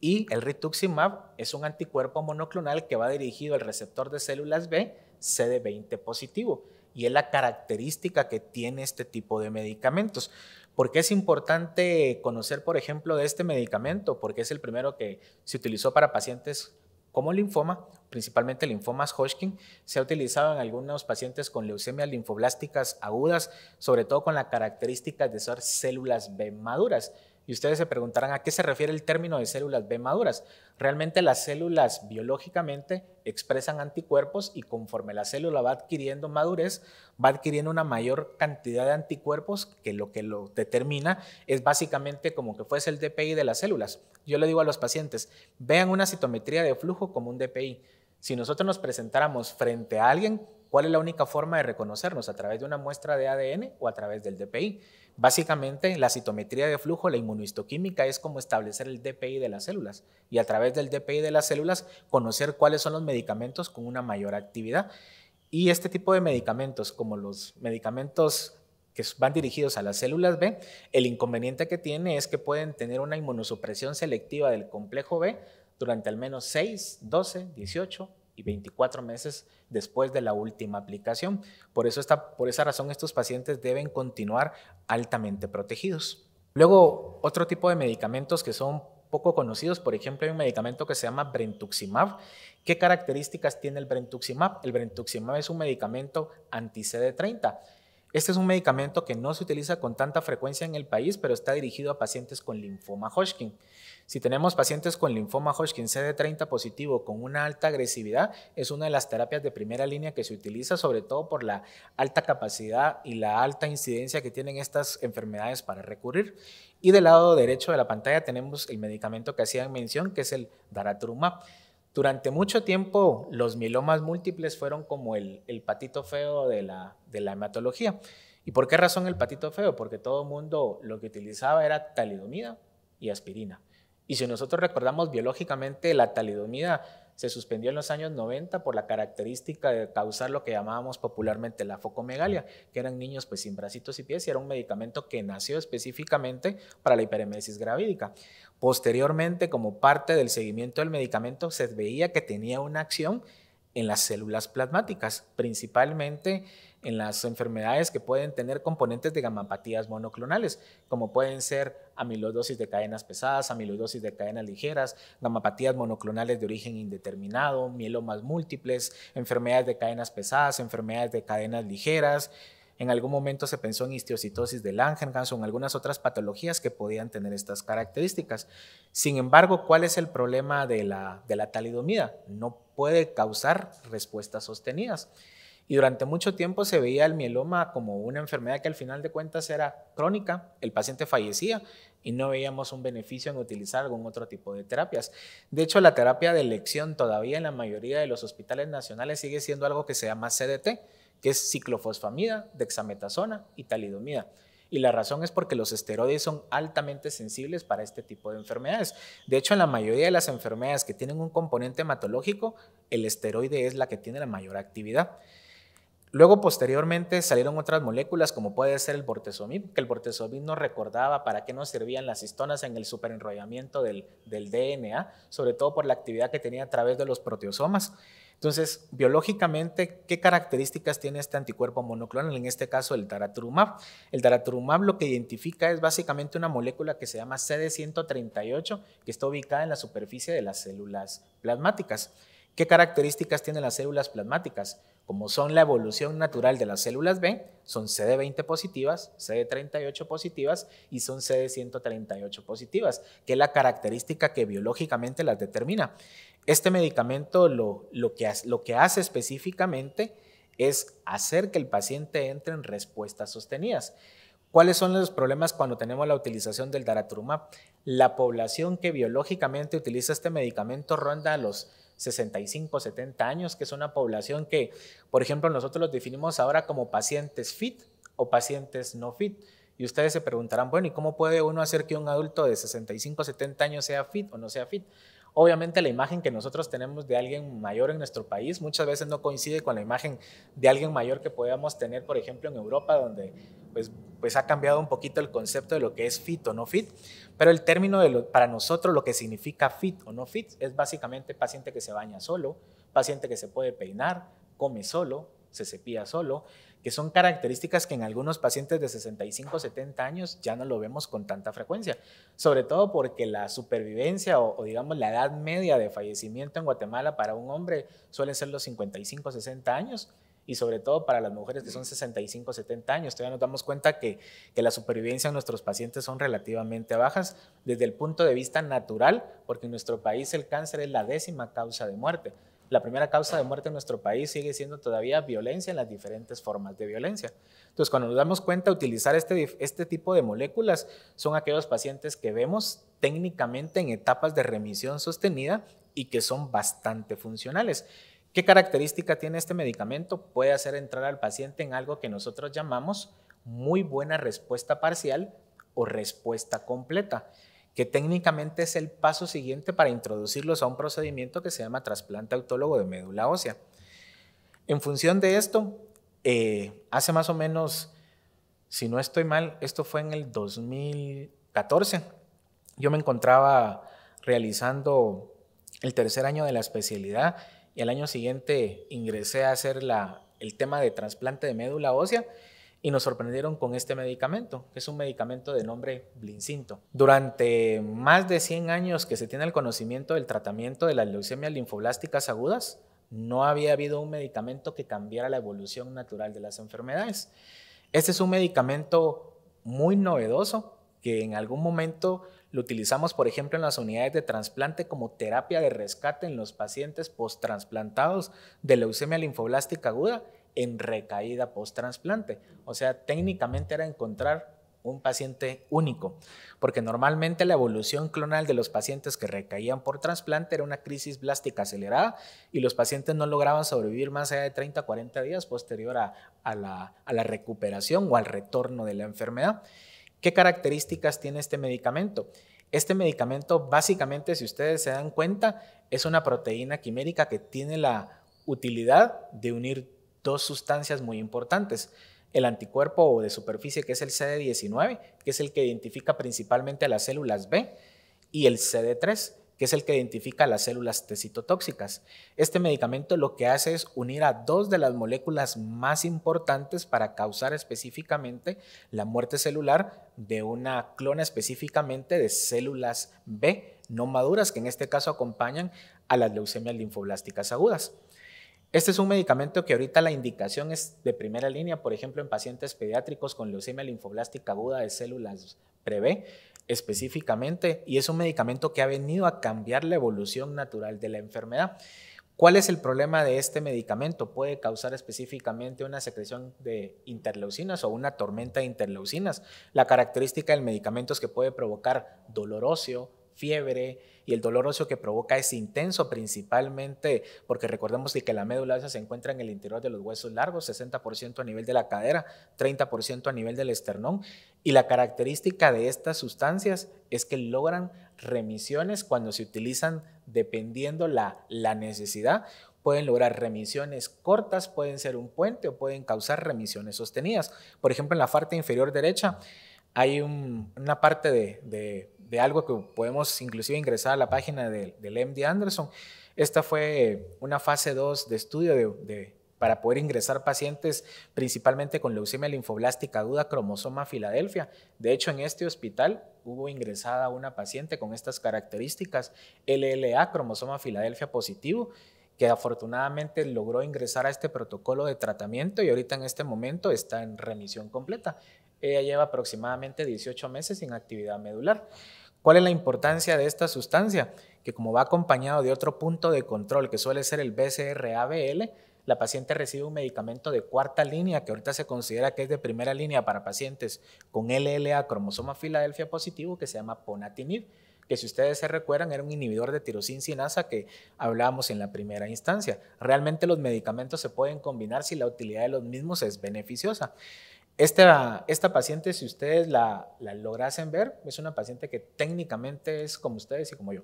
Y el rituximab es un anticuerpo monoclonal que va dirigido al receptor de células B, CD20 positivo. Y es la característica que tiene este tipo de medicamentos. ¿Por qué es importante conocer, por ejemplo, de este medicamento? Porque es el primero que se utilizó para pacientes como linfoma, principalmente linfomas Hodgkin, se ha utilizado en algunos pacientes con leucemias linfoblásticas agudas, sobre todo con la característica de ser células B maduras. Y ustedes se preguntarán a qué se refiere el término de células B maduras. Realmente las células biológicamente expresan anticuerpos y conforme la célula va adquiriendo madurez, va adquiriendo una mayor cantidad de anticuerpos que lo que lo determina es básicamente como que fuese el DPI de las células. Yo le digo a los pacientes, vean una citometría de flujo como un DPI. Si nosotros nos presentáramos frente a alguien ¿Cuál es la única forma de reconocernos? ¿A través de una muestra de ADN o a través del DPI? Básicamente, la citometría de flujo, la inmunohistoquímica, es como establecer el DPI de las células y a través del DPI de las células conocer cuáles son los medicamentos con una mayor actividad. Y este tipo de medicamentos, como los medicamentos que van dirigidos a las células B, el inconveniente que tiene es que pueden tener una inmunosupresión selectiva del complejo B durante al menos 6, 12, 18 y 24 meses después de la última aplicación. Por, eso por esa razón estos pacientes deben continuar altamente protegidos. Luego, otro tipo de medicamentos que son poco conocidos, por ejemplo, hay un medicamento que se llama Brentuximab. ¿Qué características tiene el Brentuximab? El Brentuximab es un medicamento anti-CD30. Este es un medicamento que no se utiliza con tanta frecuencia en el país, pero está dirigido a pacientes con linfoma Hodgkin. Si tenemos pacientes con linfoma Hodgkin CD30 positivo con una alta agresividad, es una de las terapias de primera línea que se utiliza, sobre todo por la alta capacidad y la alta incidencia que tienen estas enfermedades para recurrir. Y del lado derecho de la pantalla tenemos el medicamento que hacían mención, que es el daratumab. Durante mucho tiempo los mielomas múltiples fueron como el, patito feo de la, de la hematología. ¿Y por qué razón el patito feo? Porque todo el mundo lo que utilizaba era talidomida y aspirina. Y si nosotros recordamos biológicamente, la talidomida se suspendió en los años 90 por la característica de causar lo que llamábamos popularmente la focomegalia, que eran niños pues sin bracitos y pies y era un medicamento que nació específicamente para la hiperemesis gravídica. Posteriormente, como parte del seguimiento del medicamento, se veía que tenía una acción en las células plasmáticas, principalmente en las enfermedades que pueden tener componentes de gamapatías monoclonales, como pueden ser amiloidosis de cadenas pesadas, amiloidosis de cadenas ligeras, gamapatías monoclonales de origen indeterminado, mielomas múltiples, enfermedades de cadenas pesadas, enfermedades de cadenas ligeras. En algún momento se pensó en histiocitosis de Langerhans o en algunas otras patologías que podían tener estas características. Sin embargo, ¿cuál es el problema de la, de la talidomida? No puede causar respuestas sostenidas. Y durante mucho tiempo se veía el mieloma como una enfermedad que al final de cuentas era crónica, el paciente fallecía y no veíamos un beneficio en utilizar algún otro tipo de terapias. De hecho, la terapia de elección todavía en la mayoría de los hospitales nacionales sigue siendo algo que se llama CDT, que es ciclofosfamida, dexametasona y talidomida. Y la razón es porque los esteroides son altamente sensibles para este tipo de enfermedades. De hecho, en la mayoría de las enfermedades que tienen un componente hematológico, el esteroide es la que tiene la mayor actividad. Luego, posteriormente, salieron otras moléculas, como puede ser el bortezomib, que el bortezomib nos recordaba para qué nos servían las histonas en el superenrollamiento del, DNA, sobre todo por la actividad que tenía a través de los proteosomas. Entonces, biológicamente, ¿qué características tiene este anticuerpo monoclonal? En este caso, el daratumumab. El daratumumab lo que identifica es básicamente una molécula que se llama CD138, que está ubicada en la superficie de las células plasmáticas. ¿Qué características tienen las células plasmáticas? Como son la evolución natural de las células B, son CD20 positivas, CD38 positivas y son CD138 positivas, que es la característica que biológicamente las determina. Este medicamento lo, que, hace específicamente es hacer que el paciente entre en respuestas sostenidas. ¿Cuáles son los problemas cuando tenemos la utilización del daratumumab? La población que biológicamente utiliza este medicamento ronda los 65, 70 años, que es una población que, por ejemplo, nosotros los definimos ahora como pacientes fit o pacientes no fit. Y ustedes se preguntarán, bueno, ¿y cómo puede uno hacer que un adulto de 65, 70 años sea fit o no sea fit? Obviamente la imagen que nosotros tenemos de alguien mayor en nuestro país muchas veces no coincide con la imagen de alguien mayor que podamos tener, por ejemplo, en Europa, donde pues, pues ha cambiado un poquito el concepto de lo que es fit o no fit, pero el término para nosotros lo que significa fit o no fit es básicamente paciente que se baña solo, paciente que se puede peinar, come solo, se cepilla solo, que son características que en algunos pacientes de 65, 70 años ya no lo vemos con tanta frecuencia, sobre todo porque la supervivencia o, digamos la edad media de fallecimiento en Guatemala para un hombre suelen ser los 55, 60 años y sobre todo para las mujeres que son 65, 70 años. Todavía nos damos cuenta que, que, la supervivencia de nuestros pacientes son relativamente bajas desde el punto de vista natural, porque en nuestro país el cáncer es la décima causa de muerte la primera causa de muerte en nuestro país sigue siendo todavía violencia en las diferentes formas de violencia. Entonces, cuando nos damos cuenta, utilizar este, este tipo de moléculas son aquellos pacientes que vemos técnicamente en etapas de remisión sostenida y que son bastante funcionales. ¿Qué característica tiene este medicamento? Puede hacer entrar al paciente en algo que nosotros llamamos muy buena respuesta parcial o respuesta completa que técnicamente es el paso siguiente para introducirlos a un procedimiento que se llama trasplante autólogo de médula ósea. En función de esto, eh, hace más o menos, si no estoy mal, esto fue en el 2014, yo me encontraba realizando el tercer año de la especialidad y al año siguiente ingresé a hacer el tema de trasplante de médula ósea y nos sorprendieron con este medicamento, que es un medicamento de nombre Blincinto. Durante más de 100 años que se tiene el conocimiento del tratamiento de las leucemias linfoblásticas agudas, no había habido un medicamento que cambiara la evolución natural de las enfermedades. Este es un medicamento muy novedoso que en algún momento lo utilizamos, por ejemplo, en las unidades de trasplante como terapia de rescate en los pacientes post de leucemia linfoblástica aguda en recaída post transplante O sea, técnicamente era encontrar un paciente único, porque normalmente la evolución clonal de los pacientes que recaían por trasplante era una crisis blástica acelerada y los pacientes no lograban sobrevivir más allá de 30 a 40 días posterior a la recuperación o al retorno de la enfermedad. ¿Qué características tiene este medicamento? Este medicamento básicamente, si ustedes se dan cuenta, es una proteína quimérica que tiene la utilidad de unir dos sustancias muy importantes. El anticuerpo de superficie, que es el CD19, que es el que identifica principalmente a las células B, y el CD3, que es el que identifica las células citotóxicas. Este medicamento lo que hace es unir a dos de las moléculas más importantes para causar específicamente la muerte celular de una clona específicamente de células B no maduras, que en este caso acompañan a las leucemias linfoblásticas agudas. Este es un medicamento que ahorita la indicación es de primera línea, por ejemplo, en pacientes pediátricos con leucemia linfoblástica aguda de células prevé específicamente, y es un medicamento que ha venido a cambiar la evolución natural de la enfermedad. ¿Cuál es el problema de este medicamento? Puede causar específicamente una secreción de interleucinas o una tormenta de interleucinas. La característica del medicamento es que puede provocar dolor óseo, fiebre, y el dolor óseo que provoca es intenso principalmente porque recordemos que la médula ósea se encuentra en el interior de los huesos largos, 60% a nivel de la cadera, 30% a nivel del esternón y la característica de estas sustancias es que logran remisiones cuando se utilizan dependiendo la, la necesidad pueden lograr remisiones cortas, pueden ser un puente o pueden causar remisiones sostenidas. Por ejemplo, en la parte inferior derecha hay una parte de, de algo que podemos inclusive ingresar a la página del MD Anderson. Esta fue una fase 2 de estudio de, para poder ingresar pacientes principalmente con leucemia linfoblástica aguda cromosoma Filadelfia. De hecho, en este hospital hubo ingresada una paciente con estas características, LLA, cromosoma Filadelfia positivo, que afortunadamente logró ingresar a este protocolo de tratamiento y ahorita en este momento está en remisión completa. Ella lleva aproximadamente 18 meses sin actividad medular. ¿Cuál es la importancia de esta sustancia? Que como va acompañado de otro punto de control, que suele ser el BCR-ABL, la paciente recibe un medicamento de cuarta línea, que ahorita se considera que es de primera línea para pacientes con LLA, cromosoma Filadelfia positivo, que se llama ponatinib, que si ustedes se recuerdan era un inhibidor de sinasa que hablábamos en la primera instancia. Realmente los medicamentos se pueden combinar si la utilidad de los mismos es beneficiosa. Esta, paciente, si ustedes la, lograsen ver, es una paciente que técnicamente es como ustedes y como yo.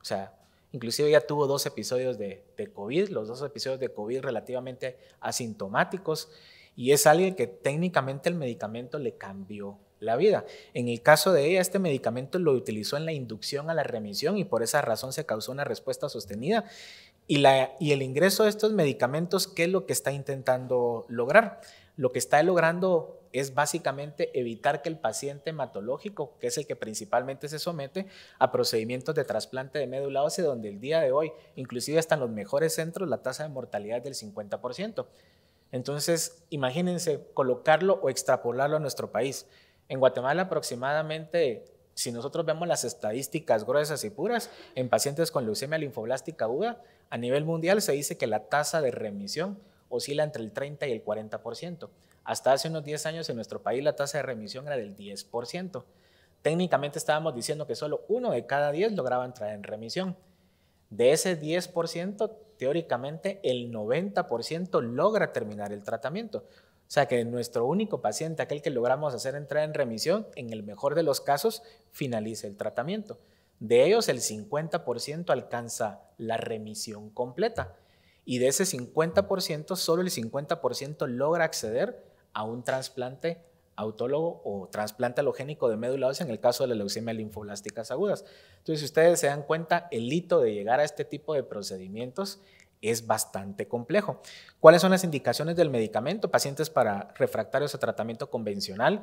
O sea, inclusive ya tuvo dos episodios de, de COVID, los dos episodios de COVID relativamente asintomáticos, y es alguien que técnicamente el medicamento le cambió la vida. En el caso de ella, este medicamento lo utilizó en la inducción a la remisión y por esa razón se causó una respuesta sostenida. Y, y el ingreso de estos medicamentos, ¿qué es lo que está intentando lograr? lo que está logrando es básicamente evitar que el paciente hematológico, que es el que principalmente se somete a procedimientos de trasplante de médula ósea, donde el día de hoy, inclusive hasta en los mejores centros, la tasa de mortalidad es del 50%. Entonces, imagínense colocarlo o extrapolarlo a nuestro país. En Guatemala aproximadamente, si nosotros vemos las estadísticas gruesas y puras, en pacientes con leucemia linfoblástica aguda, a nivel mundial se dice que la tasa de remisión oscila entre el 30 y el 40%. Hasta hace unos 10 años en nuestro país la tasa de remisión era del 10%. Técnicamente estábamos diciendo que solo uno de cada 10 lograba entrar en remisión. De ese 10%, teóricamente el 90% logra terminar el tratamiento. O sea que nuestro único paciente, aquel que logramos hacer entrar en remisión, en el mejor de los casos, finaliza el tratamiento. De ellos, el 50% alcanza la remisión completa. Y de ese 50%, solo el 50% logra acceder a un trasplante autólogo o trasplante alogénico de médula ósea en el caso de la leucemia linfoblásticas agudas. Entonces, si ustedes se dan cuenta, el hito de llegar a este tipo de procedimientos es bastante complejo. ¿Cuáles son las indicaciones del medicamento? Pacientes para refractarios a tratamiento convencional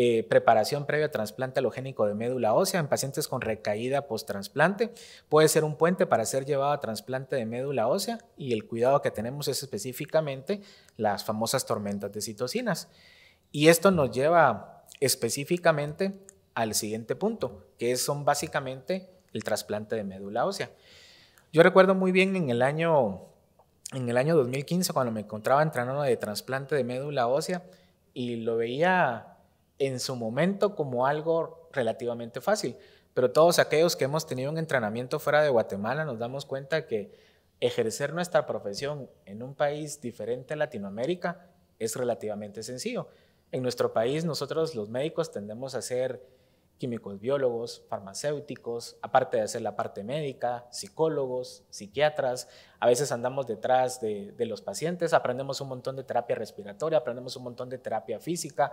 eh, preparación previa a trasplante alogénico de médula ósea en pacientes con recaída post-trasplante. Puede ser un puente para ser llevado a trasplante de médula ósea y el cuidado que tenemos es específicamente las famosas tormentas de citocinas. Y esto nos lleva específicamente al siguiente punto, que son básicamente el trasplante de médula ósea. Yo recuerdo muy bien en el año, en el año 2015, cuando me encontraba entrenando de trasplante de médula ósea y lo veía en su momento como algo relativamente fácil. Pero todos aquellos que hemos tenido un entrenamiento fuera de Guatemala nos damos cuenta que ejercer nuestra profesión en un país diferente a Latinoamérica es relativamente sencillo. En nuestro país nosotros los médicos tendemos a ser químicos biólogos, farmacéuticos, aparte de hacer la parte médica, psicólogos, psiquiatras, a veces andamos detrás de, los pacientes, aprendemos un montón de terapia respiratoria, aprendemos un montón de terapia física.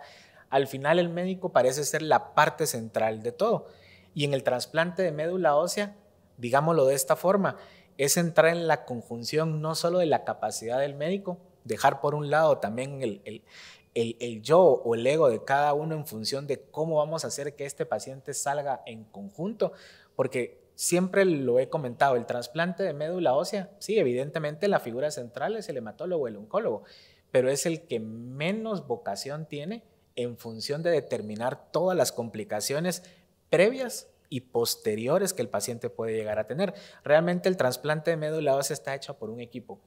Al final el médico parece ser la parte central de todo. Y en el trasplante de médula ósea, digámoslo de esta forma, es entrar en la conjunción no solo de la capacidad del médico, dejar por un lado también el, el, yo o el ego de cada uno en función de cómo vamos a hacer que este paciente salga en conjunto, porque siempre lo he comentado, el trasplante de médula ósea, sí, evidentemente la figura central es el hematólogo, el oncólogo, pero es el que menos vocación tiene en función de determinar todas las complicaciones previas y posteriores que el paciente puede llegar a tener. Realmente el trasplante de médula ósea está hecho por un equipo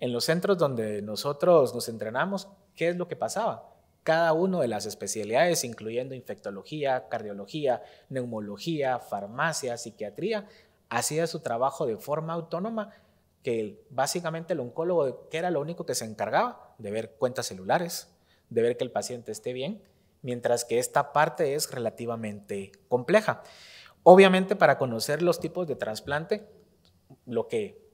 en los centros donde nosotros nos entrenamos, ¿qué es lo que pasaba? Cada una de las especialidades, incluyendo infectología, cardiología, neumología, farmacia, psiquiatría, hacía su trabajo de forma autónoma, que básicamente el oncólogo, que era lo único que se encargaba de ver cuentas celulares, de ver que el paciente esté bien, mientras que esta parte es relativamente compleja. Obviamente para conocer los tipos de trasplante, lo que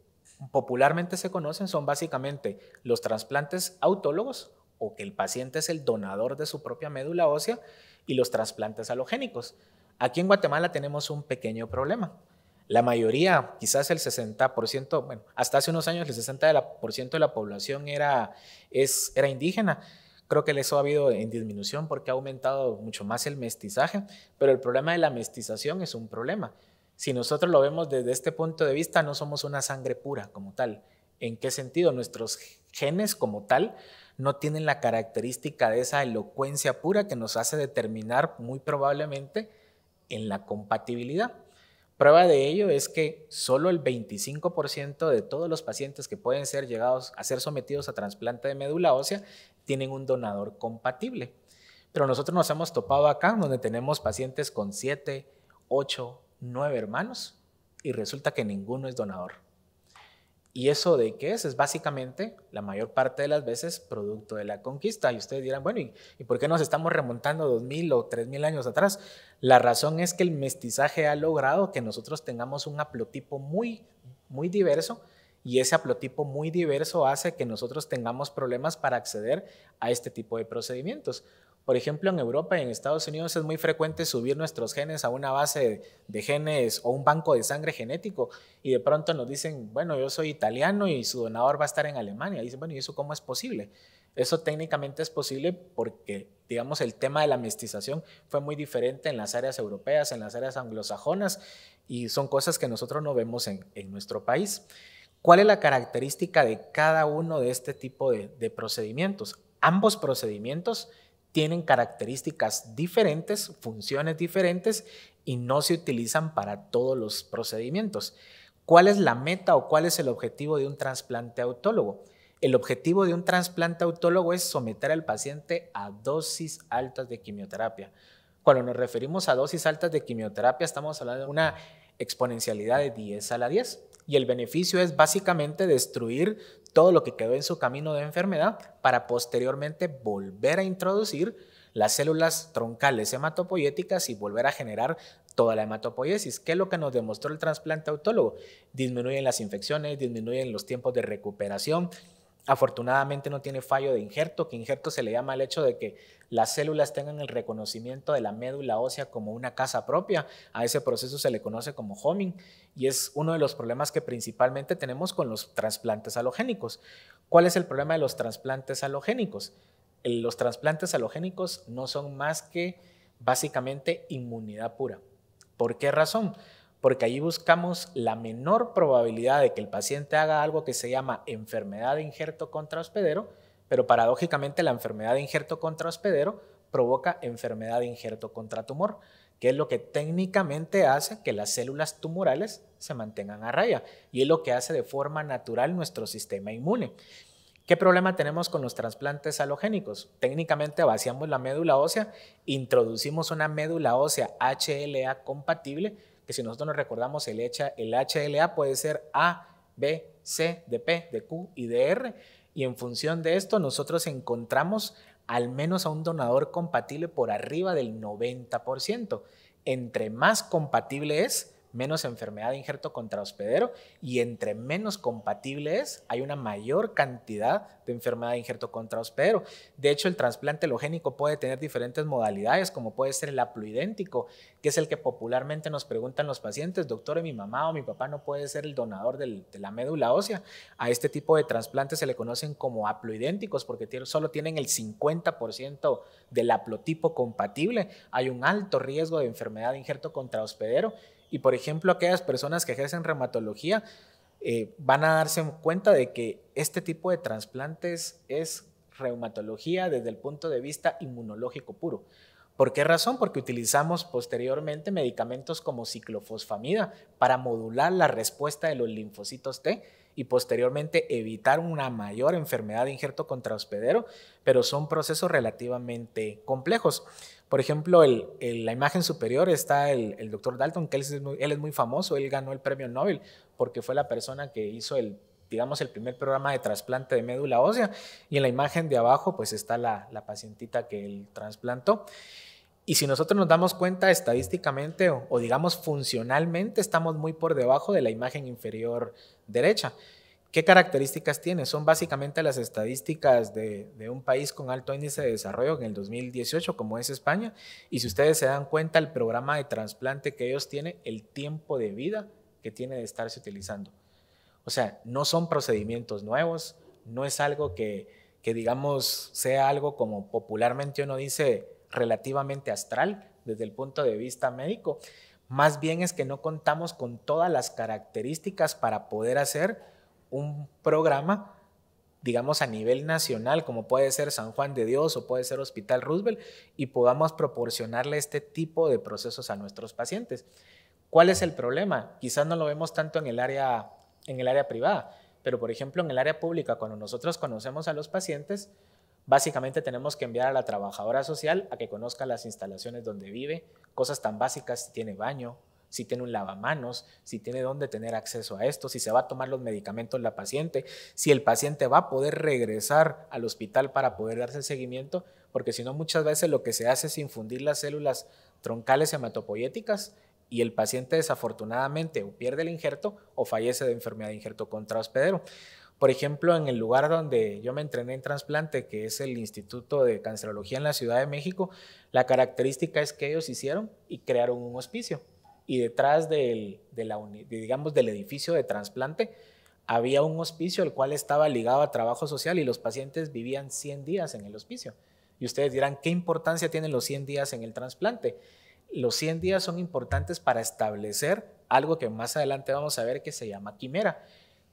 popularmente se conocen son básicamente los trasplantes autólogos o que el paciente es el donador de su propia médula ósea y los trasplantes halogénicos. Aquí en Guatemala tenemos un pequeño problema. La mayoría, quizás el 60%, bueno, hasta hace unos años el 60% de la población era, era indígena. Creo que eso ha habido en disminución porque ha aumentado mucho más el mestizaje, pero el problema de la mestización es un problema. Si nosotros lo vemos desde este punto de vista, no somos una sangre pura como tal. ¿En qué sentido? Nuestros genes como tal no tienen la característica de esa elocuencia pura que nos hace determinar muy probablemente en la compatibilidad. Prueba de ello es que solo el 25% de todos los pacientes que pueden ser llegados a ser sometidos a trasplante de médula ósea tienen un donador compatible. Pero nosotros nos hemos topado acá donde tenemos pacientes con 7, 8, nueve hermanos y resulta que ninguno es donador. ¿Y eso de qué es? Es básicamente, la mayor parte de las veces, producto de la conquista. Y ustedes dirán, bueno, ¿y, por qué nos estamos remontando dos mil o tres años atrás? La razón es que el mestizaje ha logrado que nosotros tengamos un aplotipo muy, muy diverso y ese aplotipo muy diverso hace que nosotros tengamos problemas para acceder a este tipo de procedimientos. Por ejemplo, en Europa y en Estados Unidos es muy frecuente subir nuestros genes a una base de, genes o un banco de sangre genético y de pronto nos dicen, bueno, yo soy italiano y su donador va a estar en Alemania. Y dicen, bueno, ¿y eso cómo es posible? Eso técnicamente es posible porque, digamos, el tema de la mestización fue muy diferente en las áreas europeas, en las áreas anglosajonas, y son cosas que nosotros no vemos en, en nuestro país. ¿Cuál es la característica de cada uno de este tipo de procedimientos? Ambos procedimientos tienen características diferentes, funciones diferentes y no se utilizan para todos los procedimientos. ¿Cuál es la meta o cuál es el objetivo de un trasplante autólogo? El objetivo de un trasplante autólogo es someter al paciente a dosis altas de quimioterapia. Cuando nos referimos a dosis altas de quimioterapia, estamos hablando de una exponencialidad de 10 a la 10. Y el beneficio es básicamente destruir todo lo que quedó en su camino de enfermedad para posteriormente volver a introducir las células troncales hematopoyéticas y volver a generar toda la hematopoiesis. que es lo que nos demostró el trasplante autólogo? Disminuyen las infecciones, disminuyen los tiempos de recuperación, Afortunadamente no tiene fallo de injerto, que injerto se le llama al hecho de que las células tengan el reconocimiento de la médula ósea como una casa propia. A ese proceso se le conoce como homing y es uno de los problemas que principalmente tenemos con los trasplantes halogénicos. ¿Cuál es el problema de los trasplantes halogénicos? Los trasplantes halogénicos no son más que básicamente inmunidad pura. ¿Por qué razón? porque allí buscamos la menor probabilidad de que el paciente haga algo que se llama enfermedad de injerto contra hospedero, pero paradójicamente la enfermedad de injerto contra hospedero provoca enfermedad de injerto contra tumor, que es lo que técnicamente hace que las células tumorales se mantengan a raya y es lo que hace de forma natural nuestro sistema inmune. ¿Qué problema tenemos con los trasplantes halogénicos? Técnicamente vaciamos la médula ósea, introducimos una médula ósea HLA compatible, que si nosotros nos recordamos el, HLA, el puede ser A, B, C, D, P, de Q y de R. Y en función de esto nosotros encontramos al menos a un donador compatible por arriba del 90%. Entre más compatible es, menos enfermedad de injerto hospedero y entre menos compatible es, hay una mayor cantidad de enfermedad de injerto contra hospedero. De hecho, el trasplante logénico puede tener diferentes modalidades, como puede ser el haploidéntico, que es el que popularmente nos preguntan los pacientes, doctor, mi mamá o mi papá no puede ser el donador de la médula ósea. A este tipo de trasplantes se le conocen como haploidénticos porque solo tienen el 50% del haplotipo compatible. Hay un alto riesgo de enfermedad de injerto hospedero y por ejemplo, aquellas personas que ejercen reumatología eh, van a darse cuenta de que este tipo de trasplantes es reumatología desde el punto de vista inmunológico puro. ¿Por qué razón? Porque utilizamos posteriormente medicamentos como ciclofosfamida para modular la respuesta de los linfocitos T y posteriormente evitar una mayor enfermedad de injerto contra hospedero, pero son procesos relativamente complejos. Por ejemplo, en la imagen superior está el, doctor Dalton, que él es, muy, famoso, él ganó el premio Nobel porque fue la persona que hizo el, digamos, el primer programa de trasplante de médula ósea. Y en la imagen de abajo, pues está la, pacientita que él trasplantó. Y si nosotros nos damos cuenta estadísticamente o, digamos funcionalmente, estamos muy por debajo de la imagen inferior derecha. ¿Qué características tiene? Son básicamente las estadísticas de, un país con alto índice de desarrollo en el 2018, como es España. Y si ustedes se dan cuenta, el programa de trasplante que ellos tienen, el tiempo de vida que tiene de estarse utilizando. O sea, no son procedimientos nuevos, no es algo que, que digamos sea algo como popularmente uno dice relativamente astral desde el punto de vista médico. Más bien es que no contamos con todas las características para poder hacer un programa, digamos, a nivel nacional, como puede ser San Juan de Dios o puede ser Hospital Roosevelt, y podamos proporcionarle este tipo de procesos a nuestros pacientes. ¿Cuál es el problema? Quizás no lo vemos tanto en el área, en el área privada, pero por ejemplo en el área pública, cuando nosotros conocemos a los pacientes, básicamente tenemos que enviar a la trabajadora social a que conozca las instalaciones donde vive, cosas tan básicas si tiene baño, si tiene un lavamanos, si tiene dónde tener acceso a esto, si se va a tomar los medicamentos la paciente, si el paciente va a poder regresar al hospital para poder darse el seguimiento, porque si no muchas veces lo que se hace es infundir las células troncales hematopoyéticas y el paciente desafortunadamente o pierde el injerto o fallece de enfermedad de injerto contra hospedero. Por ejemplo, en el lugar donde yo me entrené en trasplante, que es el Instituto de Cancerología en la Ciudad de México, la característica es que ellos hicieron y crearon un hospicio y detrás del, digamos, del edificio de trasplante había un hospicio el cual estaba ligado a trabajo social y los pacientes vivían 100 días en el hospicio. Y ustedes dirán, ¿qué importancia tienen los 100 días en el trasplante? Los 100 días son importantes para establecer algo que más adelante vamos a ver que se llama quimera.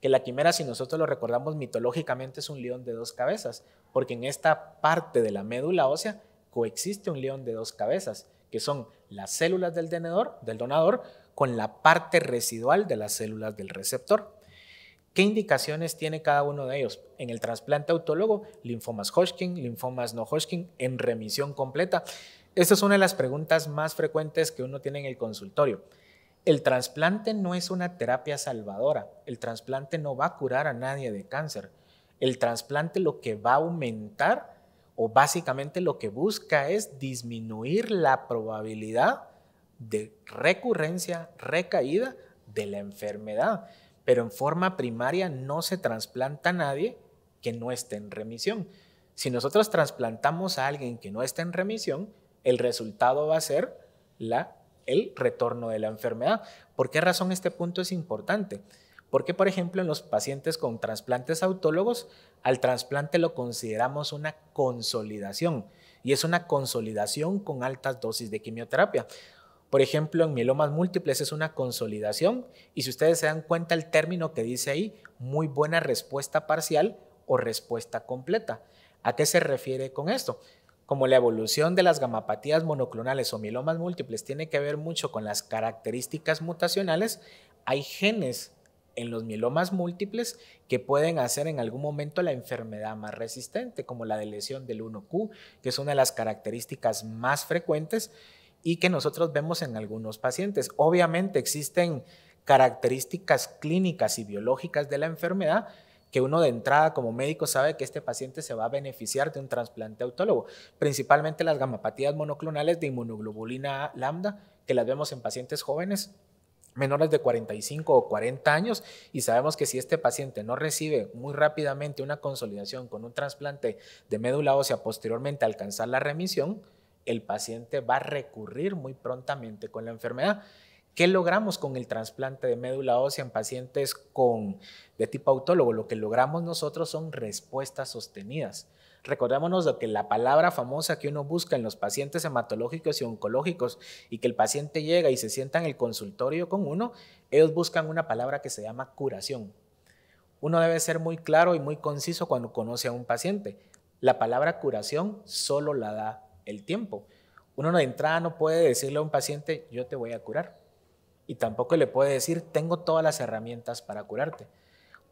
Que la quimera, si nosotros lo recordamos mitológicamente, es un león de dos cabezas, porque en esta parte de la médula ósea coexiste un león de dos cabezas, que son las células del donador, del donador con la parte residual de las células del receptor. ¿Qué indicaciones tiene cada uno de ellos? En el trasplante autólogo, linfomas Hodgkin, linfomas no Hodgkin, en remisión completa. Esta es una de las preguntas más frecuentes que uno tiene en el consultorio. El trasplante no es una terapia salvadora. El trasplante no va a curar a nadie de cáncer. El trasplante lo que va a aumentar o básicamente lo que busca es disminuir la probabilidad de recurrencia, recaída de la enfermedad. Pero en forma primaria no se trasplanta a nadie que no esté en remisión. Si nosotros trasplantamos a alguien que no está en remisión, el resultado va a ser el retorno de la enfermedad. ¿Por qué razón este punto es importante? Porque, por ejemplo, en los pacientes con trasplantes autólogos, al trasplante lo consideramos una consolidación y es una consolidación con altas dosis de quimioterapia. Por ejemplo, en mielomas múltiples es una consolidación y si ustedes se dan cuenta el término que dice ahí, muy buena respuesta parcial o respuesta completa. ¿A qué se refiere con esto? Como la evolución de las gamapatías monoclonales o mielomas múltiples tiene que ver mucho con las características mutacionales, hay genes en los mielomas múltiples que pueden hacer en algún momento la enfermedad más resistente, como la de lesión del 1Q, que es una de las características más frecuentes y que nosotros vemos en algunos pacientes. Obviamente existen características clínicas y biológicas de la enfermedad que uno de entrada como médico sabe que este paciente se va a beneficiar de un trasplante autólogo, principalmente las gamapatías monoclonales de inmunoglobulina lambda, que las vemos en pacientes jóvenes menores de 45 o 40 años y sabemos que si este paciente no recibe muy rápidamente una consolidación con un trasplante de médula ósea posteriormente alcanzar la remisión, el paciente va a recurrir muy prontamente con la enfermedad. ¿Qué logramos con el trasplante de médula ósea en pacientes de tipo autólogo? Lo que logramos nosotros son respuestas sostenidas. Recordémonos de que la palabra famosa que uno busca en los pacientes hematológicos y oncológicos y que el paciente llega y se sienta en el consultorio con uno, ellos buscan una palabra que se llama curación. Uno debe ser muy claro y muy conciso cuando conoce a un paciente. La palabra curación solo la da el tiempo. Uno de entrada no puede decirle a un paciente, yo te voy a curar. Y tampoco le puede decir, tengo todas las herramientas para curarte.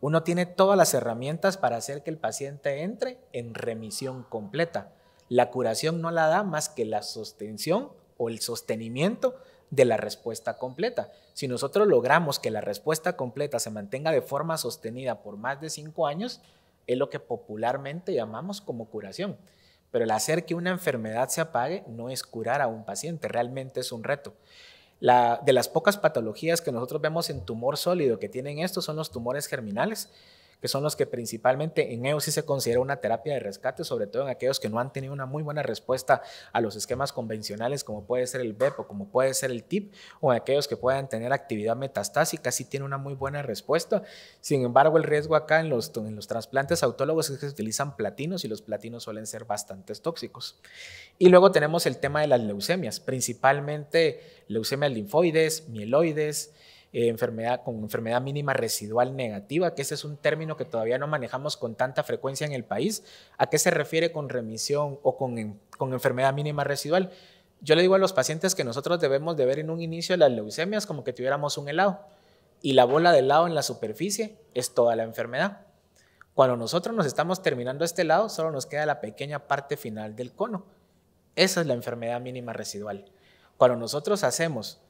Uno tiene todas las herramientas para hacer que el paciente entre en remisión completa. La curación no la da más que la sostención o el sostenimiento de la respuesta completa. Si nosotros logramos que la respuesta completa se mantenga de forma sostenida por más de cinco años, es lo que popularmente llamamos como curación. Pero el hacer que una enfermedad se apague no es curar a un paciente, realmente es un reto de las pocas patologías que nosotros vemos en tumor sólido que tienen estos son los tumores germinales, que son los que principalmente en ellos sí se considera una terapia de rescate, sobre todo en aquellos que no han tenido una muy buena respuesta a los esquemas convencionales, como puede ser el BEP o como puede ser el TIP, o en aquellos que puedan tener actividad metastásica, sí tiene una muy buena respuesta. Sin embargo, el riesgo acá en los, trasplantes autólogos es que se utilizan platinos y los platinos suelen ser bastante tóxicos. Y luego tenemos el tema de las leucemias, principalmente leucemia linfoides, mieloides, eh, enfermedad, con enfermedad mínima residual negativa, que ese es un término que todavía no manejamos con tanta frecuencia en el país. ¿A qué se refiere con remisión o con, con enfermedad mínima residual? Yo le digo a los pacientes que nosotros debemos de ver en un inicio las leucemias como que tuviéramos un helado y la bola de helado en la superficie es toda la enfermedad. Cuando nosotros nos estamos terminando este helado, solo nos queda la pequeña parte final del cono. Esa es la enfermedad mínima residual. Cuando nosotros hacemos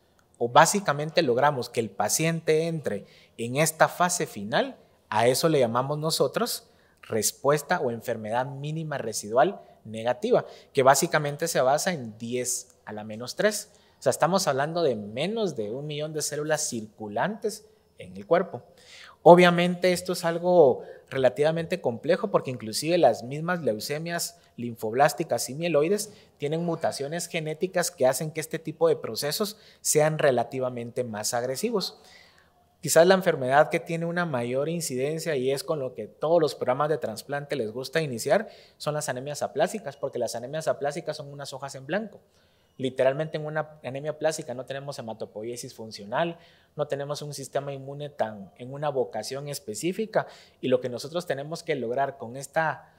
o básicamente logramos que el paciente entre en esta fase final, a eso le llamamos nosotros respuesta o enfermedad mínima residual negativa, que básicamente se basa en 10 a la menos 3. O sea, estamos hablando de menos de un millón de células circulantes en el cuerpo. Obviamente esto es algo relativamente complejo porque inclusive las mismas leucemias linfoblásticas y mieloides tienen mutaciones genéticas que hacen que este tipo de procesos sean relativamente más agresivos. Quizás la enfermedad que tiene una mayor incidencia y es con lo que todos los programas de trasplante les gusta iniciar son las anemias aplásicas, porque las anemias aplásicas son unas hojas en blanco literalmente en una anemia plástica no tenemos hematopoiesis funcional, no tenemos un sistema inmune tan en una vocación específica y lo que nosotros tenemos que lograr con esta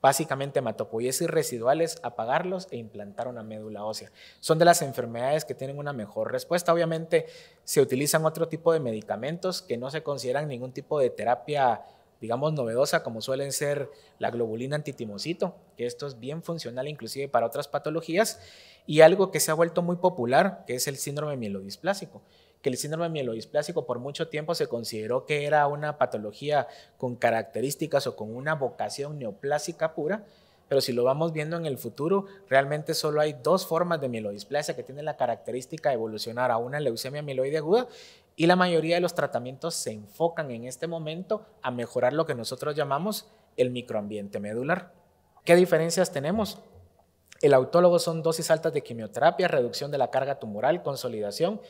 básicamente hematopoiesis residual es apagarlos e implantar una médula ósea. Son de las enfermedades que tienen una mejor respuesta. Obviamente se utilizan otro tipo de medicamentos que no se consideran ningún tipo de terapia digamos, novedosa, como suelen ser la globulina antitimocito, que esto es bien funcional inclusive para otras patologías, y algo que se ha vuelto muy popular, que es el síndrome mielodisplásico, que el síndrome mielodisplásico por mucho tiempo se consideró que era una patología con características o con una vocación neoplásica pura, pero si lo vamos viendo en el futuro, realmente solo hay dos formas de mielodisplasia que tienen la característica de evolucionar a una leucemia mieloide aguda y la mayoría de los tratamientos se enfocan en este momento a mejorar lo que nosotros llamamos el microambiente medular. ¿Qué diferencias tenemos? El autólogo son dosis altas de quimioterapia, reducción de la carga tumoral, consolidación.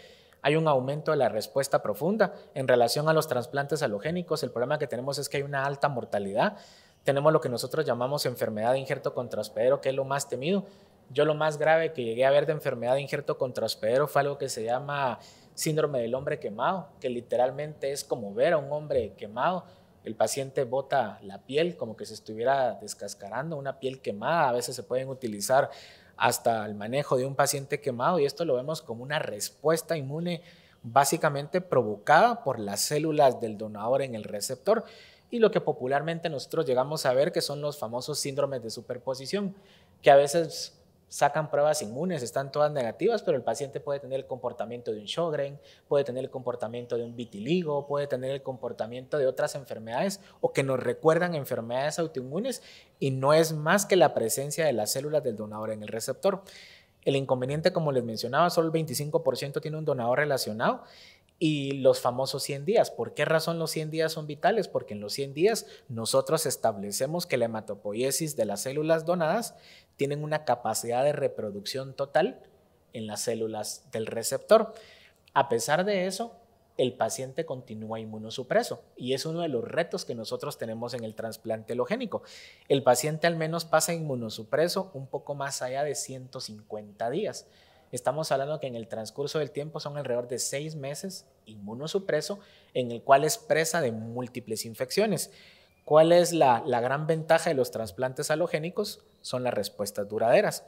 Hay un aumento de la respuesta profunda en relación a los trasplantes halogénicos. El problema que tenemos es que hay una alta mortalidad. Tenemos lo que nosotros llamamos enfermedad de injerto hospedero, que es lo más temido. Yo lo más grave que llegué a ver de enfermedad de injerto hospedero fue algo que se llama síndrome del hombre quemado, que literalmente es como ver a un hombre quemado. El paciente bota la piel como que se estuviera descascarando, una piel quemada. A veces se pueden utilizar hasta el manejo de un paciente quemado y esto lo vemos como una respuesta inmune básicamente provocada por las células del donador en el receptor y lo que popularmente nosotros llegamos a ver que son los famosos síndromes de superposición, que a veces sacan pruebas inmunes, están todas negativas, pero el paciente puede tener el comportamiento de un Sjögren puede tener el comportamiento de un vitiligo, puede tener el comportamiento de otras enfermedades o que nos recuerdan enfermedades autoinmunes y no es más que la presencia de las células del donador en el receptor. El inconveniente, como les mencionaba, solo el 25% tiene un donador relacionado y los famosos 100 días. ¿Por qué razón los 100 días son vitales? Porque en los 100 días nosotros establecemos que la hematopoiesis de las células donadas tienen una capacidad de reproducción total en las células del receptor. A pesar de eso, el paciente continúa inmunosupreso y es uno de los retos que nosotros tenemos en el trasplante elogénico. El paciente al menos pasa inmunosupreso un poco más allá de 150 días. Estamos hablando que en el transcurso del tiempo son alrededor de seis meses inmunosupreso en el cual es presa de múltiples infecciones. ¿Cuál es la, gran ventaja de los trasplantes halogénicos? Son las respuestas duraderas.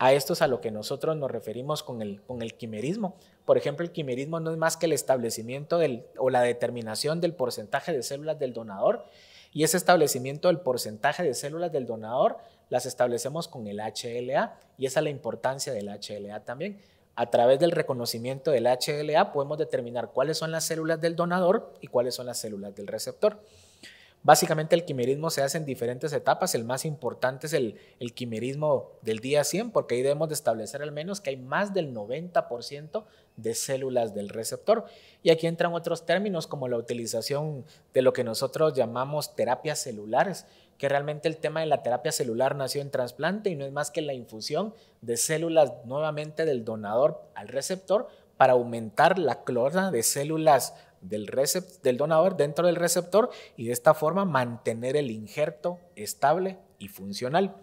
A esto es a lo que nosotros nos referimos con el, quimerismo. Por ejemplo, el quimerismo no es más que el establecimiento o la determinación del porcentaje de células del donador. Y ese establecimiento del porcentaje de células del donador las establecemos con el HLA. Y esa es la importancia del HLA también. A través del reconocimiento del HLA podemos determinar cuáles son las células del donador y cuáles son las células del receptor. Básicamente el quimerismo se hace en diferentes etapas, el más importante es el, quimerismo del día 100, porque ahí debemos establecer al menos que hay más del 90% de células del receptor. Y aquí entran otros términos como la utilización de lo que nosotros llamamos terapias celulares, que realmente el tema de la terapia celular nació en trasplante y no es más que la infusión de células nuevamente del donador al receptor para aumentar la clona de células del, del donador dentro del receptor y de esta forma mantener el injerto estable y funcional.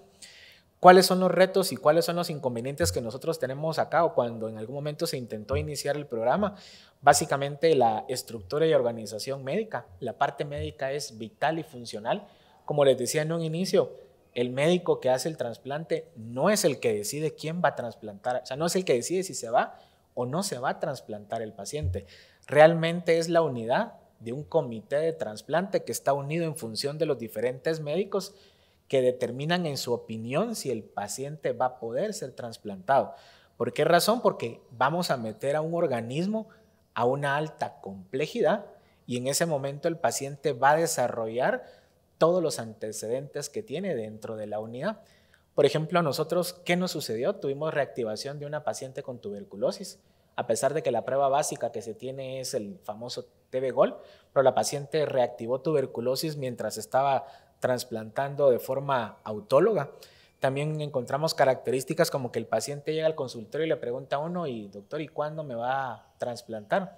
¿Cuáles son los retos y cuáles son los inconvenientes que nosotros tenemos acá o cuando en algún momento se intentó iniciar el programa? Básicamente la estructura y organización médica. La parte médica es vital y funcional. Como les decía en un inicio, el médico que hace el trasplante no es el que decide quién va a trasplantar, o sea, no es el que decide si se va o no se va a trasplantar el paciente realmente es la unidad de un comité de trasplante que está unido en función de los diferentes médicos que determinan en su opinión si el paciente va a poder ser trasplantado. ¿Por qué razón? Porque vamos a meter a un organismo a una alta complejidad y en ese momento el paciente va a desarrollar todos los antecedentes que tiene dentro de la unidad. Por ejemplo, nosotros, ¿qué nos sucedió? Tuvimos reactivación de una paciente con tuberculosis a pesar de que la prueba básica que se tiene es el famoso TB Gol, pero la paciente reactivó tuberculosis mientras estaba trasplantando de forma autóloga. También encontramos características como que el paciente llega al consultorio y le pregunta a uno, y doctor, ¿y cuándo me va a trasplantar?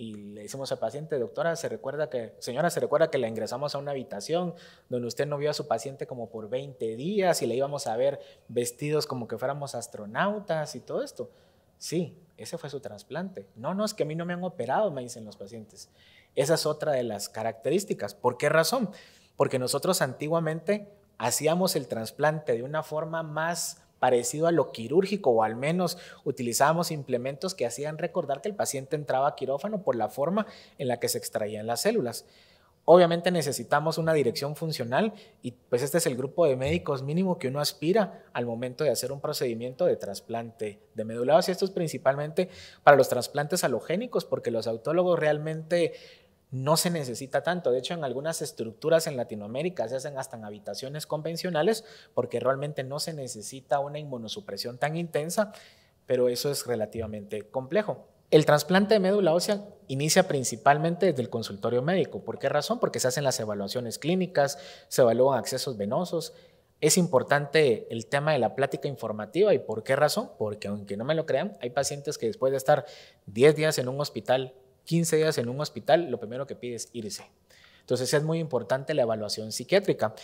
y le decimos al paciente, doctora, se recuerda que, señora, se recuerda que la ingresamos a una habitación donde usted no vio a su paciente como por 20 días y le íbamos a ver vestidos como que fuéramos astronautas y todo esto. Sí, ese fue su trasplante. No, no, es que a mí no me han operado, me dicen los pacientes. Esa es otra de las características. ¿Por qué razón? Porque nosotros antiguamente hacíamos el trasplante de una forma más parecido a lo quirúrgico o al menos utilizábamos implementos que hacían recordar que el paciente entraba a quirófano por la forma en la que se extraían las células. Obviamente necesitamos una dirección funcional y pues este es el grupo de médicos mínimo que uno aspira al momento de hacer un procedimiento de trasplante de médula ósea. Esto es principalmente para los trasplantes halogénicos porque los autólogos realmente no se necesita tanto. De hecho, en algunas estructuras en Latinoamérica se hacen hasta en habitaciones convencionales porque realmente no se necesita una inmunosupresión tan intensa, pero eso es relativamente complejo. El trasplante de médula ósea inicia principalmente desde el consultorio médico. ¿Por qué razón? Porque se hacen las evaluaciones clínicas, se evalúan accesos venosos. Es importante el tema de la plática informativa y ¿por qué razón? Porque aunque no me lo crean, hay pacientes que después de estar 10 días en un hospital, 15 días en un hospital, lo primero que pide es irse. Entonces es muy importante la evaluación psiquiátrica.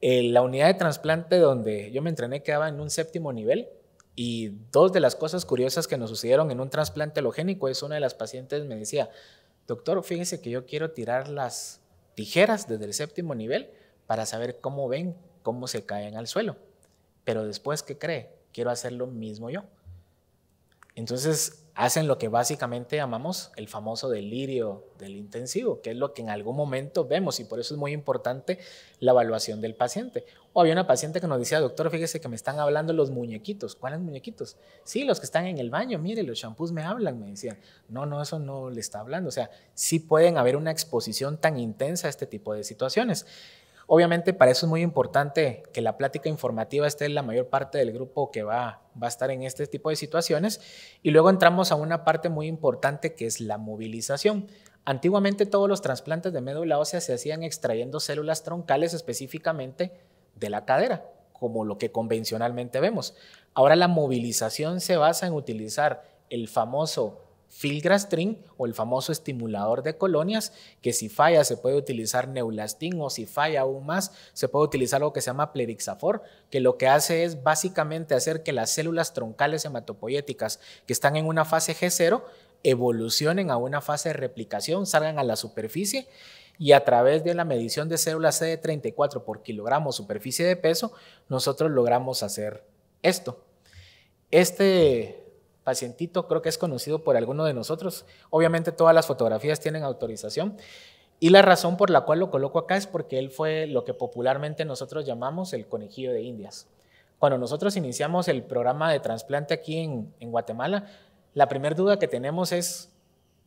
Eh, la unidad de trasplante donde yo me entrené quedaba en un séptimo nivel y dos de las cosas curiosas que nos sucedieron en un trasplante alogénico es una de las pacientes me decía, doctor, fíjese que yo quiero tirar las tijeras desde el séptimo nivel para saber cómo ven, cómo se caen al suelo. Pero después, ¿qué cree? Quiero hacer lo mismo yo. Entonces, hacen lo que básicamente llamamos el famoso delirio del intensivo, que es lo que en algún momento vemos y por eso es muy importante la evaluación del paciente. O había una paciente que nos decía, doctor, fíjese que me están hablando los muñequitos. ¿Cuáles muñequitos? Sí, los que están en el baño, mire, los champús me hablan, me decían. No, no, eso no le está hablando. O sea, sí pueden haber una exposición tan intensa a este tipo de situaciones. Obviamente para eso es muy importante que la plática informativa esté en la mayor parte del grupo que va, a estar en este tipo de situaciones. Y luego entramos a una parte muy importante que es la movilización. Antiguamente todos los trasplantes de médula ósea se hacían extrayendo células troncales específicamente de la cadera, como lo que convencionalmente vemos. Ahora la movilización se basa en utilizar el famoso filgrastrin o el famoso estimulador de colonias, que si falla se puede utilizar neulastin o si falla aún más se puede utilizar algo que se llama plerixafor, que lo que hace es básicamente hacer que las células troncales hematopoyéticas que están en una fase G0 evolucionen a una fase de replicación, salgan a la superficie y a través de la medición de células CD34 por kilogramo superficie de peso, nosotros logramos hacer esto. Este pacientito, creo que es conocido por alguno de nosotros. Obviamente todas las fotografías tienen autorización. Y la razón por la cual lo coloco acá es porque él fue lo que popularmente nosotros llamamos el conejillo de Indias. Cuando nosotros iniciamos el programa de trasplante aquí en, Guatemala, la primera duda que tenemos es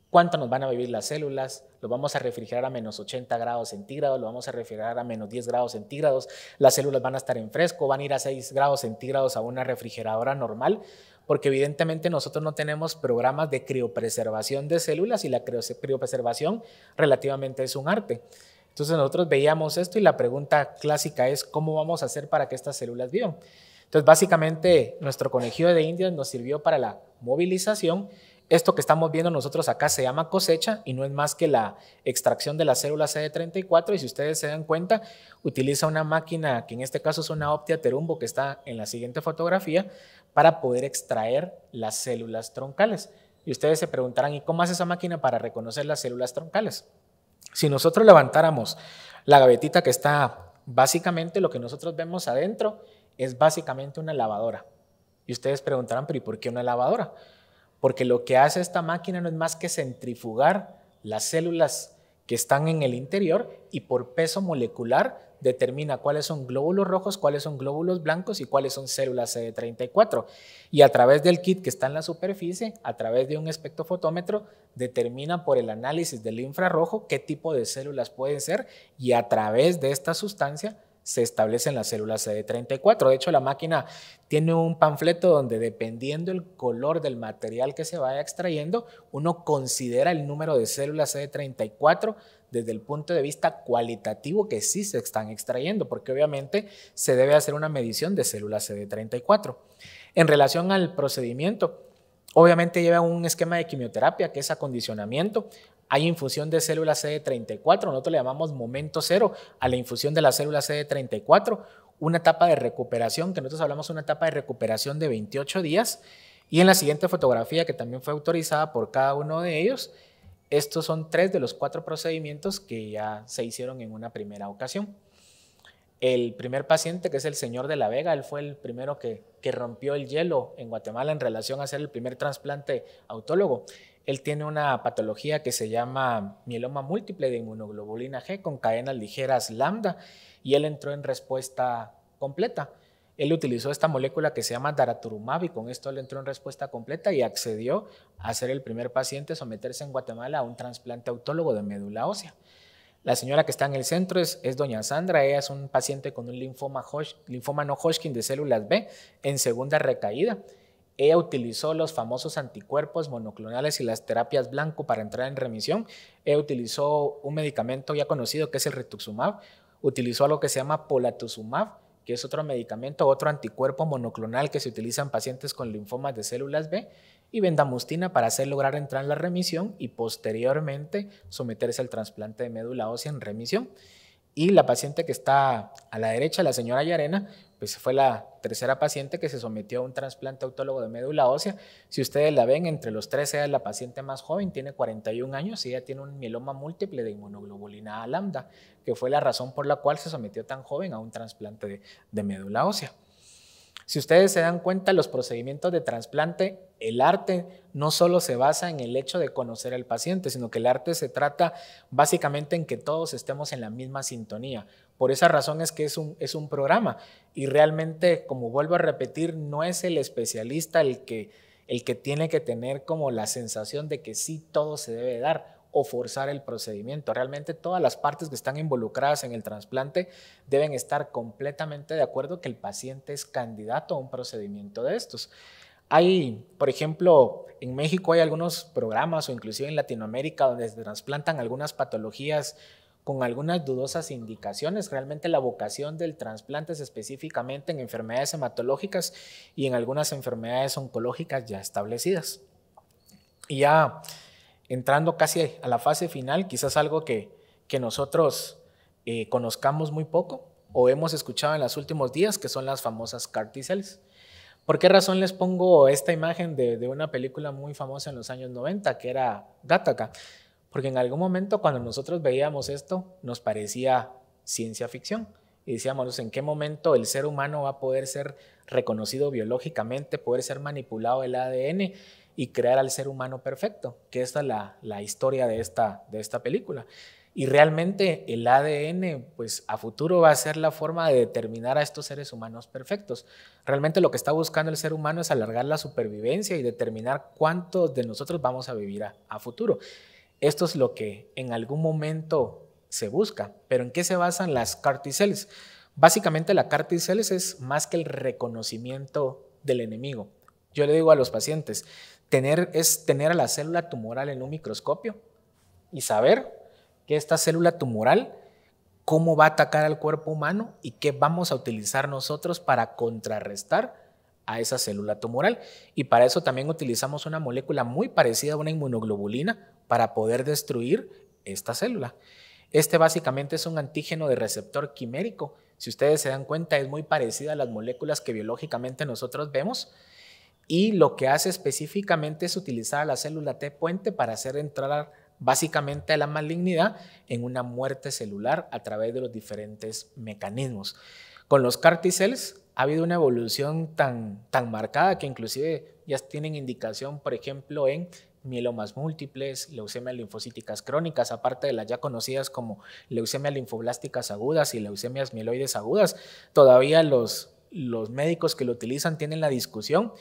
cuánto nos van a vivir las células, lo vamos a refrigerar a menos 80 grados centígrados, lo vamos a refrigerar a menos 10 grados centígrados, las células van a estar en fresco, van a ir a 6 grados centígrados a una refrigeradora normal porque evidentemente nosotros no tenemos programas de criopreservación de células y la criopreservación relativamente es un arte. Entonces nosotros veíamos esto y la pregunta clásica es cómo vamos a hacer para que estas células vivan. Entonces básicamente nuestro conejillo de indios nos sirvió para la movilización. Esto que estamos viendo nosotros acá se llama cosecha y no es más que la extracción de la célula CD34 y si ustedes se dan cuenta utiliza una máquina que en este caso es una Optia Terumbo que está en la siguiente fotografía para poder extraer las células troncales. Y ustedes se preguntarán, ¿y cómo hace esa máquina para reconocer las células troncales? Si nosotros levantáramos la gavetita que está básicamente lo que nosotros vemos adentro es básicamente una lavadora. Y ustedes preguntarán, pero ¿y por qué una lavadora? Porque lo que hace esta máquina no es más que centrifugar las células que están en el interior y por peso molecular determina cuáles son glóbulos rojos, cuáles son glóbulos blancos y cuáles son células CD34. Y a través del kit que está en la superficie, a través de un espectrofotómetro, determina por el análisis del infrarrojo qué tipo de células pueden ser y a través de esta sustancia se establecen las células CD34. De hecho, la máquina tiene un panfleto donde dependiendo el color del material que se vaya extrayendo, uno considera el número de células CD34 desde el punto de vista cualitativo que sí se están extrayendo, porque obviamente se debe hacer una medición de células CD34. En relación al procedimiento, obviamente lleva un esquema de quimioterapia que es acondicionamiento. Hay infusión de células CD34, nosotros le llamamos momento cero a la infusión de las células CD34, una etapa de recuperación, que nosotros hablamos una etapa de recuperación de 28 días, y en la siguiente fotografía, que también fue autorizada por cada uno de ellos, estos son tres de los cuatro procedimientos que ya se hicieron en una primera ocasión. El primer paciente, que es el señor de la Vega, él fue el primero que, rompió el hielo en Guatemala en relación a hacer el primer trasplante autólogo. Él tiene una patología que se llama mieloma múltiple de inmunoglobulina G con cadenas ligeras lambda y él entró en respuesta completa él utilizó esta molécula que se llama daraturumab y con esto le entró en respuesta completa y accedió a ser el primer paciente a someterse en Guatemala a un trasplante autólogo de médula ósea. La señora que está en el centro es, doña Sandra, ella es un paciente con un linfoma, linfoma no Hodgkin de células B en segunda recaída. Ella utilizó los famosos anticuerpos monoclonales y las terapias blanco para entrar en remisión. Ella utilizó un medicamento ya conocido que es el rituximab, utilizó algo que se llama polatuzumab, que es otro medicamento, otro anticuerpo monoclonal que se utiliza en pacientes con linfomas de células B, y vendamustina para hacer lograr entrar en la remisión y posteriormente someterse al trasplante de médula ósea en remisión. Y la paciente que está a la derecha, la señora Yarena, se pues, fue la tercera paciente que se sometió a un trasplante autólogo de médula ósea. Si ustedes la ven, entre los 13 es la paciente más joven, tiene 41 años y ella tiene un mieloma múltiple de inmunoglobulina A lambda, que fue la razón por la cual se sometió tan joven a un trasplante de médula ósea. Si ustedes se dan cuenta, los procedimientos de trasplante, el arte no solo se basa en el hecho de conocer al paciente, sino que el arte se trata básicamente en que todos estemos en la misma sintonía. Por esa razón es que es un, es un programa y realmente, como vuelvo a repetir, no es el especialista el que, el que tiene que tener como la sensación de que sí todo se debe dar o forzar el procedimiento. Realmente todas las partes que están involucradas en el trasplante deben estar completamente de acuerdo que el paciente es candidato a un procedimiento de estos. Hay, por ejemplo, en México hay algunos programas o inclusive en Latinoamérica donde se trasplantan algunas patologías con algunas dudosas indicaciones. Realmente la vocación del trasplante es específicamente en enfermedades hematológicas y en algunas enfermedades oncológicas ya establecidas. Y ya entrando casi a la fase final, quizás algo que, nosotros eh, conozcamos muy poco o hemos escuchado en los últimos días, que son las famosas CAR ¿Por qué razón les pongo esta imagen de, de, una película muy famosa en los años 90, que era Gattaca? Porque en algún momento cuando nosotros veíamos esto, nos parecía ciencia ficción. Y decíamos, pues, ¿en qué momento el ser humano va a poder ser reconocido biológicamente, poder ser manipulado el ADN? y crear al ser humano perfecto, que esta es la, historia de esta, de esta película. Y realmente el ADN, pues a futuro va a ser la forma de determinar a estos seres humanos perfectos. Realmente lo que está buscando el ser humano es alargar la supervivencia y determinar cuántos de nosotros vamos a vivir a, futuro. Esto es lo que en algún momento se busca. Pero ¿en qué se basan las carticeles? Básicamente la carticeles es más que el reconocimiento del enemigo. Yo le digo a los pacientes, es tener a la célula tumoral en un microscopio y saber que esta célula tumoral, cómo va a atacar al cuerpo humano y qué vamos a utilizar nosotros para contrarrestar a esa célula tumoral. Y para eso también utilizamos una molécula muy parecida a una inmunoglobulina para poder destruir esta célula. Este básicamente es un antígeno de receptor quimérico. Si ustedes se dan cuenta, es muy parecida a las moléculas que biológicamente nosotros vemos y lo que hace específicamente es utilizar la célula T puente para hacer entrar básicamente a la malignidad en una muerte celular a través de los diferentes mecanismos. Con los CAR ha habido una evolución tan, marcada que inclusive ya tienen indicación, por ejemplo, en mielomas múltiples, leucemias linfocíticas crónicas, aparte de las ya conocidas como leucemias linfoblásticas agudas y leucemias mieloides agudas, todavía los, los médicos que lo utilizan tienen la discusión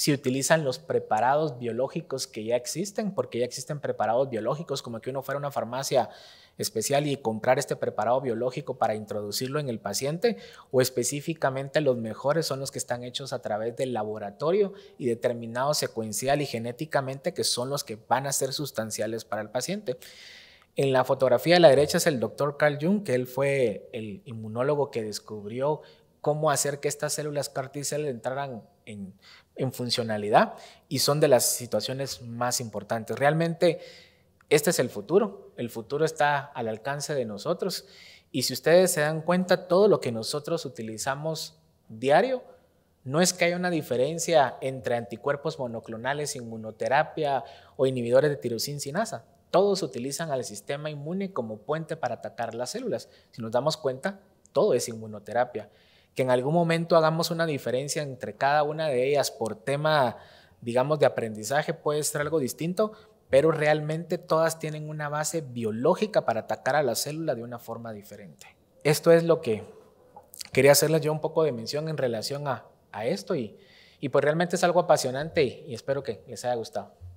si utilizan los preparados biológicos que ya existen, porque ya existen preparados biológicos, como que uno fuera a una farmacia especial y comprar este preparado biológico para introducirlo en el paciente, o específicamente los mejores son los que están hechos a través del laboratorio y determinados secuencial y genéticamente, que son los que van a ser sustanciales para el paciente. En la fotografía de la derecha es el doctor Carl Jung, que él fue el inmunólogo que descubrió cómo hacer que estas células CARTICEL e entraran en en funcionalidad y son de las situaciones más importantes. Realmente este es el futuro, el futuro está al alcance de nosotros y si ustedes se dan cuenta, todo lo que nosotros utilizamos diario, no es que haya una diferencia entre anticuerpos monoclonales, inmunoterapia o inhibidores de tirosín sinasa. Todos utilizan al sistema inmune como puente para atacar las células. Si nos damos cuenta, todo es inmunoterapia que en algún momento hagamos una diferencia entre cada una de ellas por tema, digamos, de aprendizaje, puede ser algo distinto, pero realmente todas tienen una base biológica para atacar a la célula de una forma diferente. Esto es lo que quería hacerles yo un poco de mención en relación a, esto y, pues realmente es algo apasionante y espero que les haya gustado.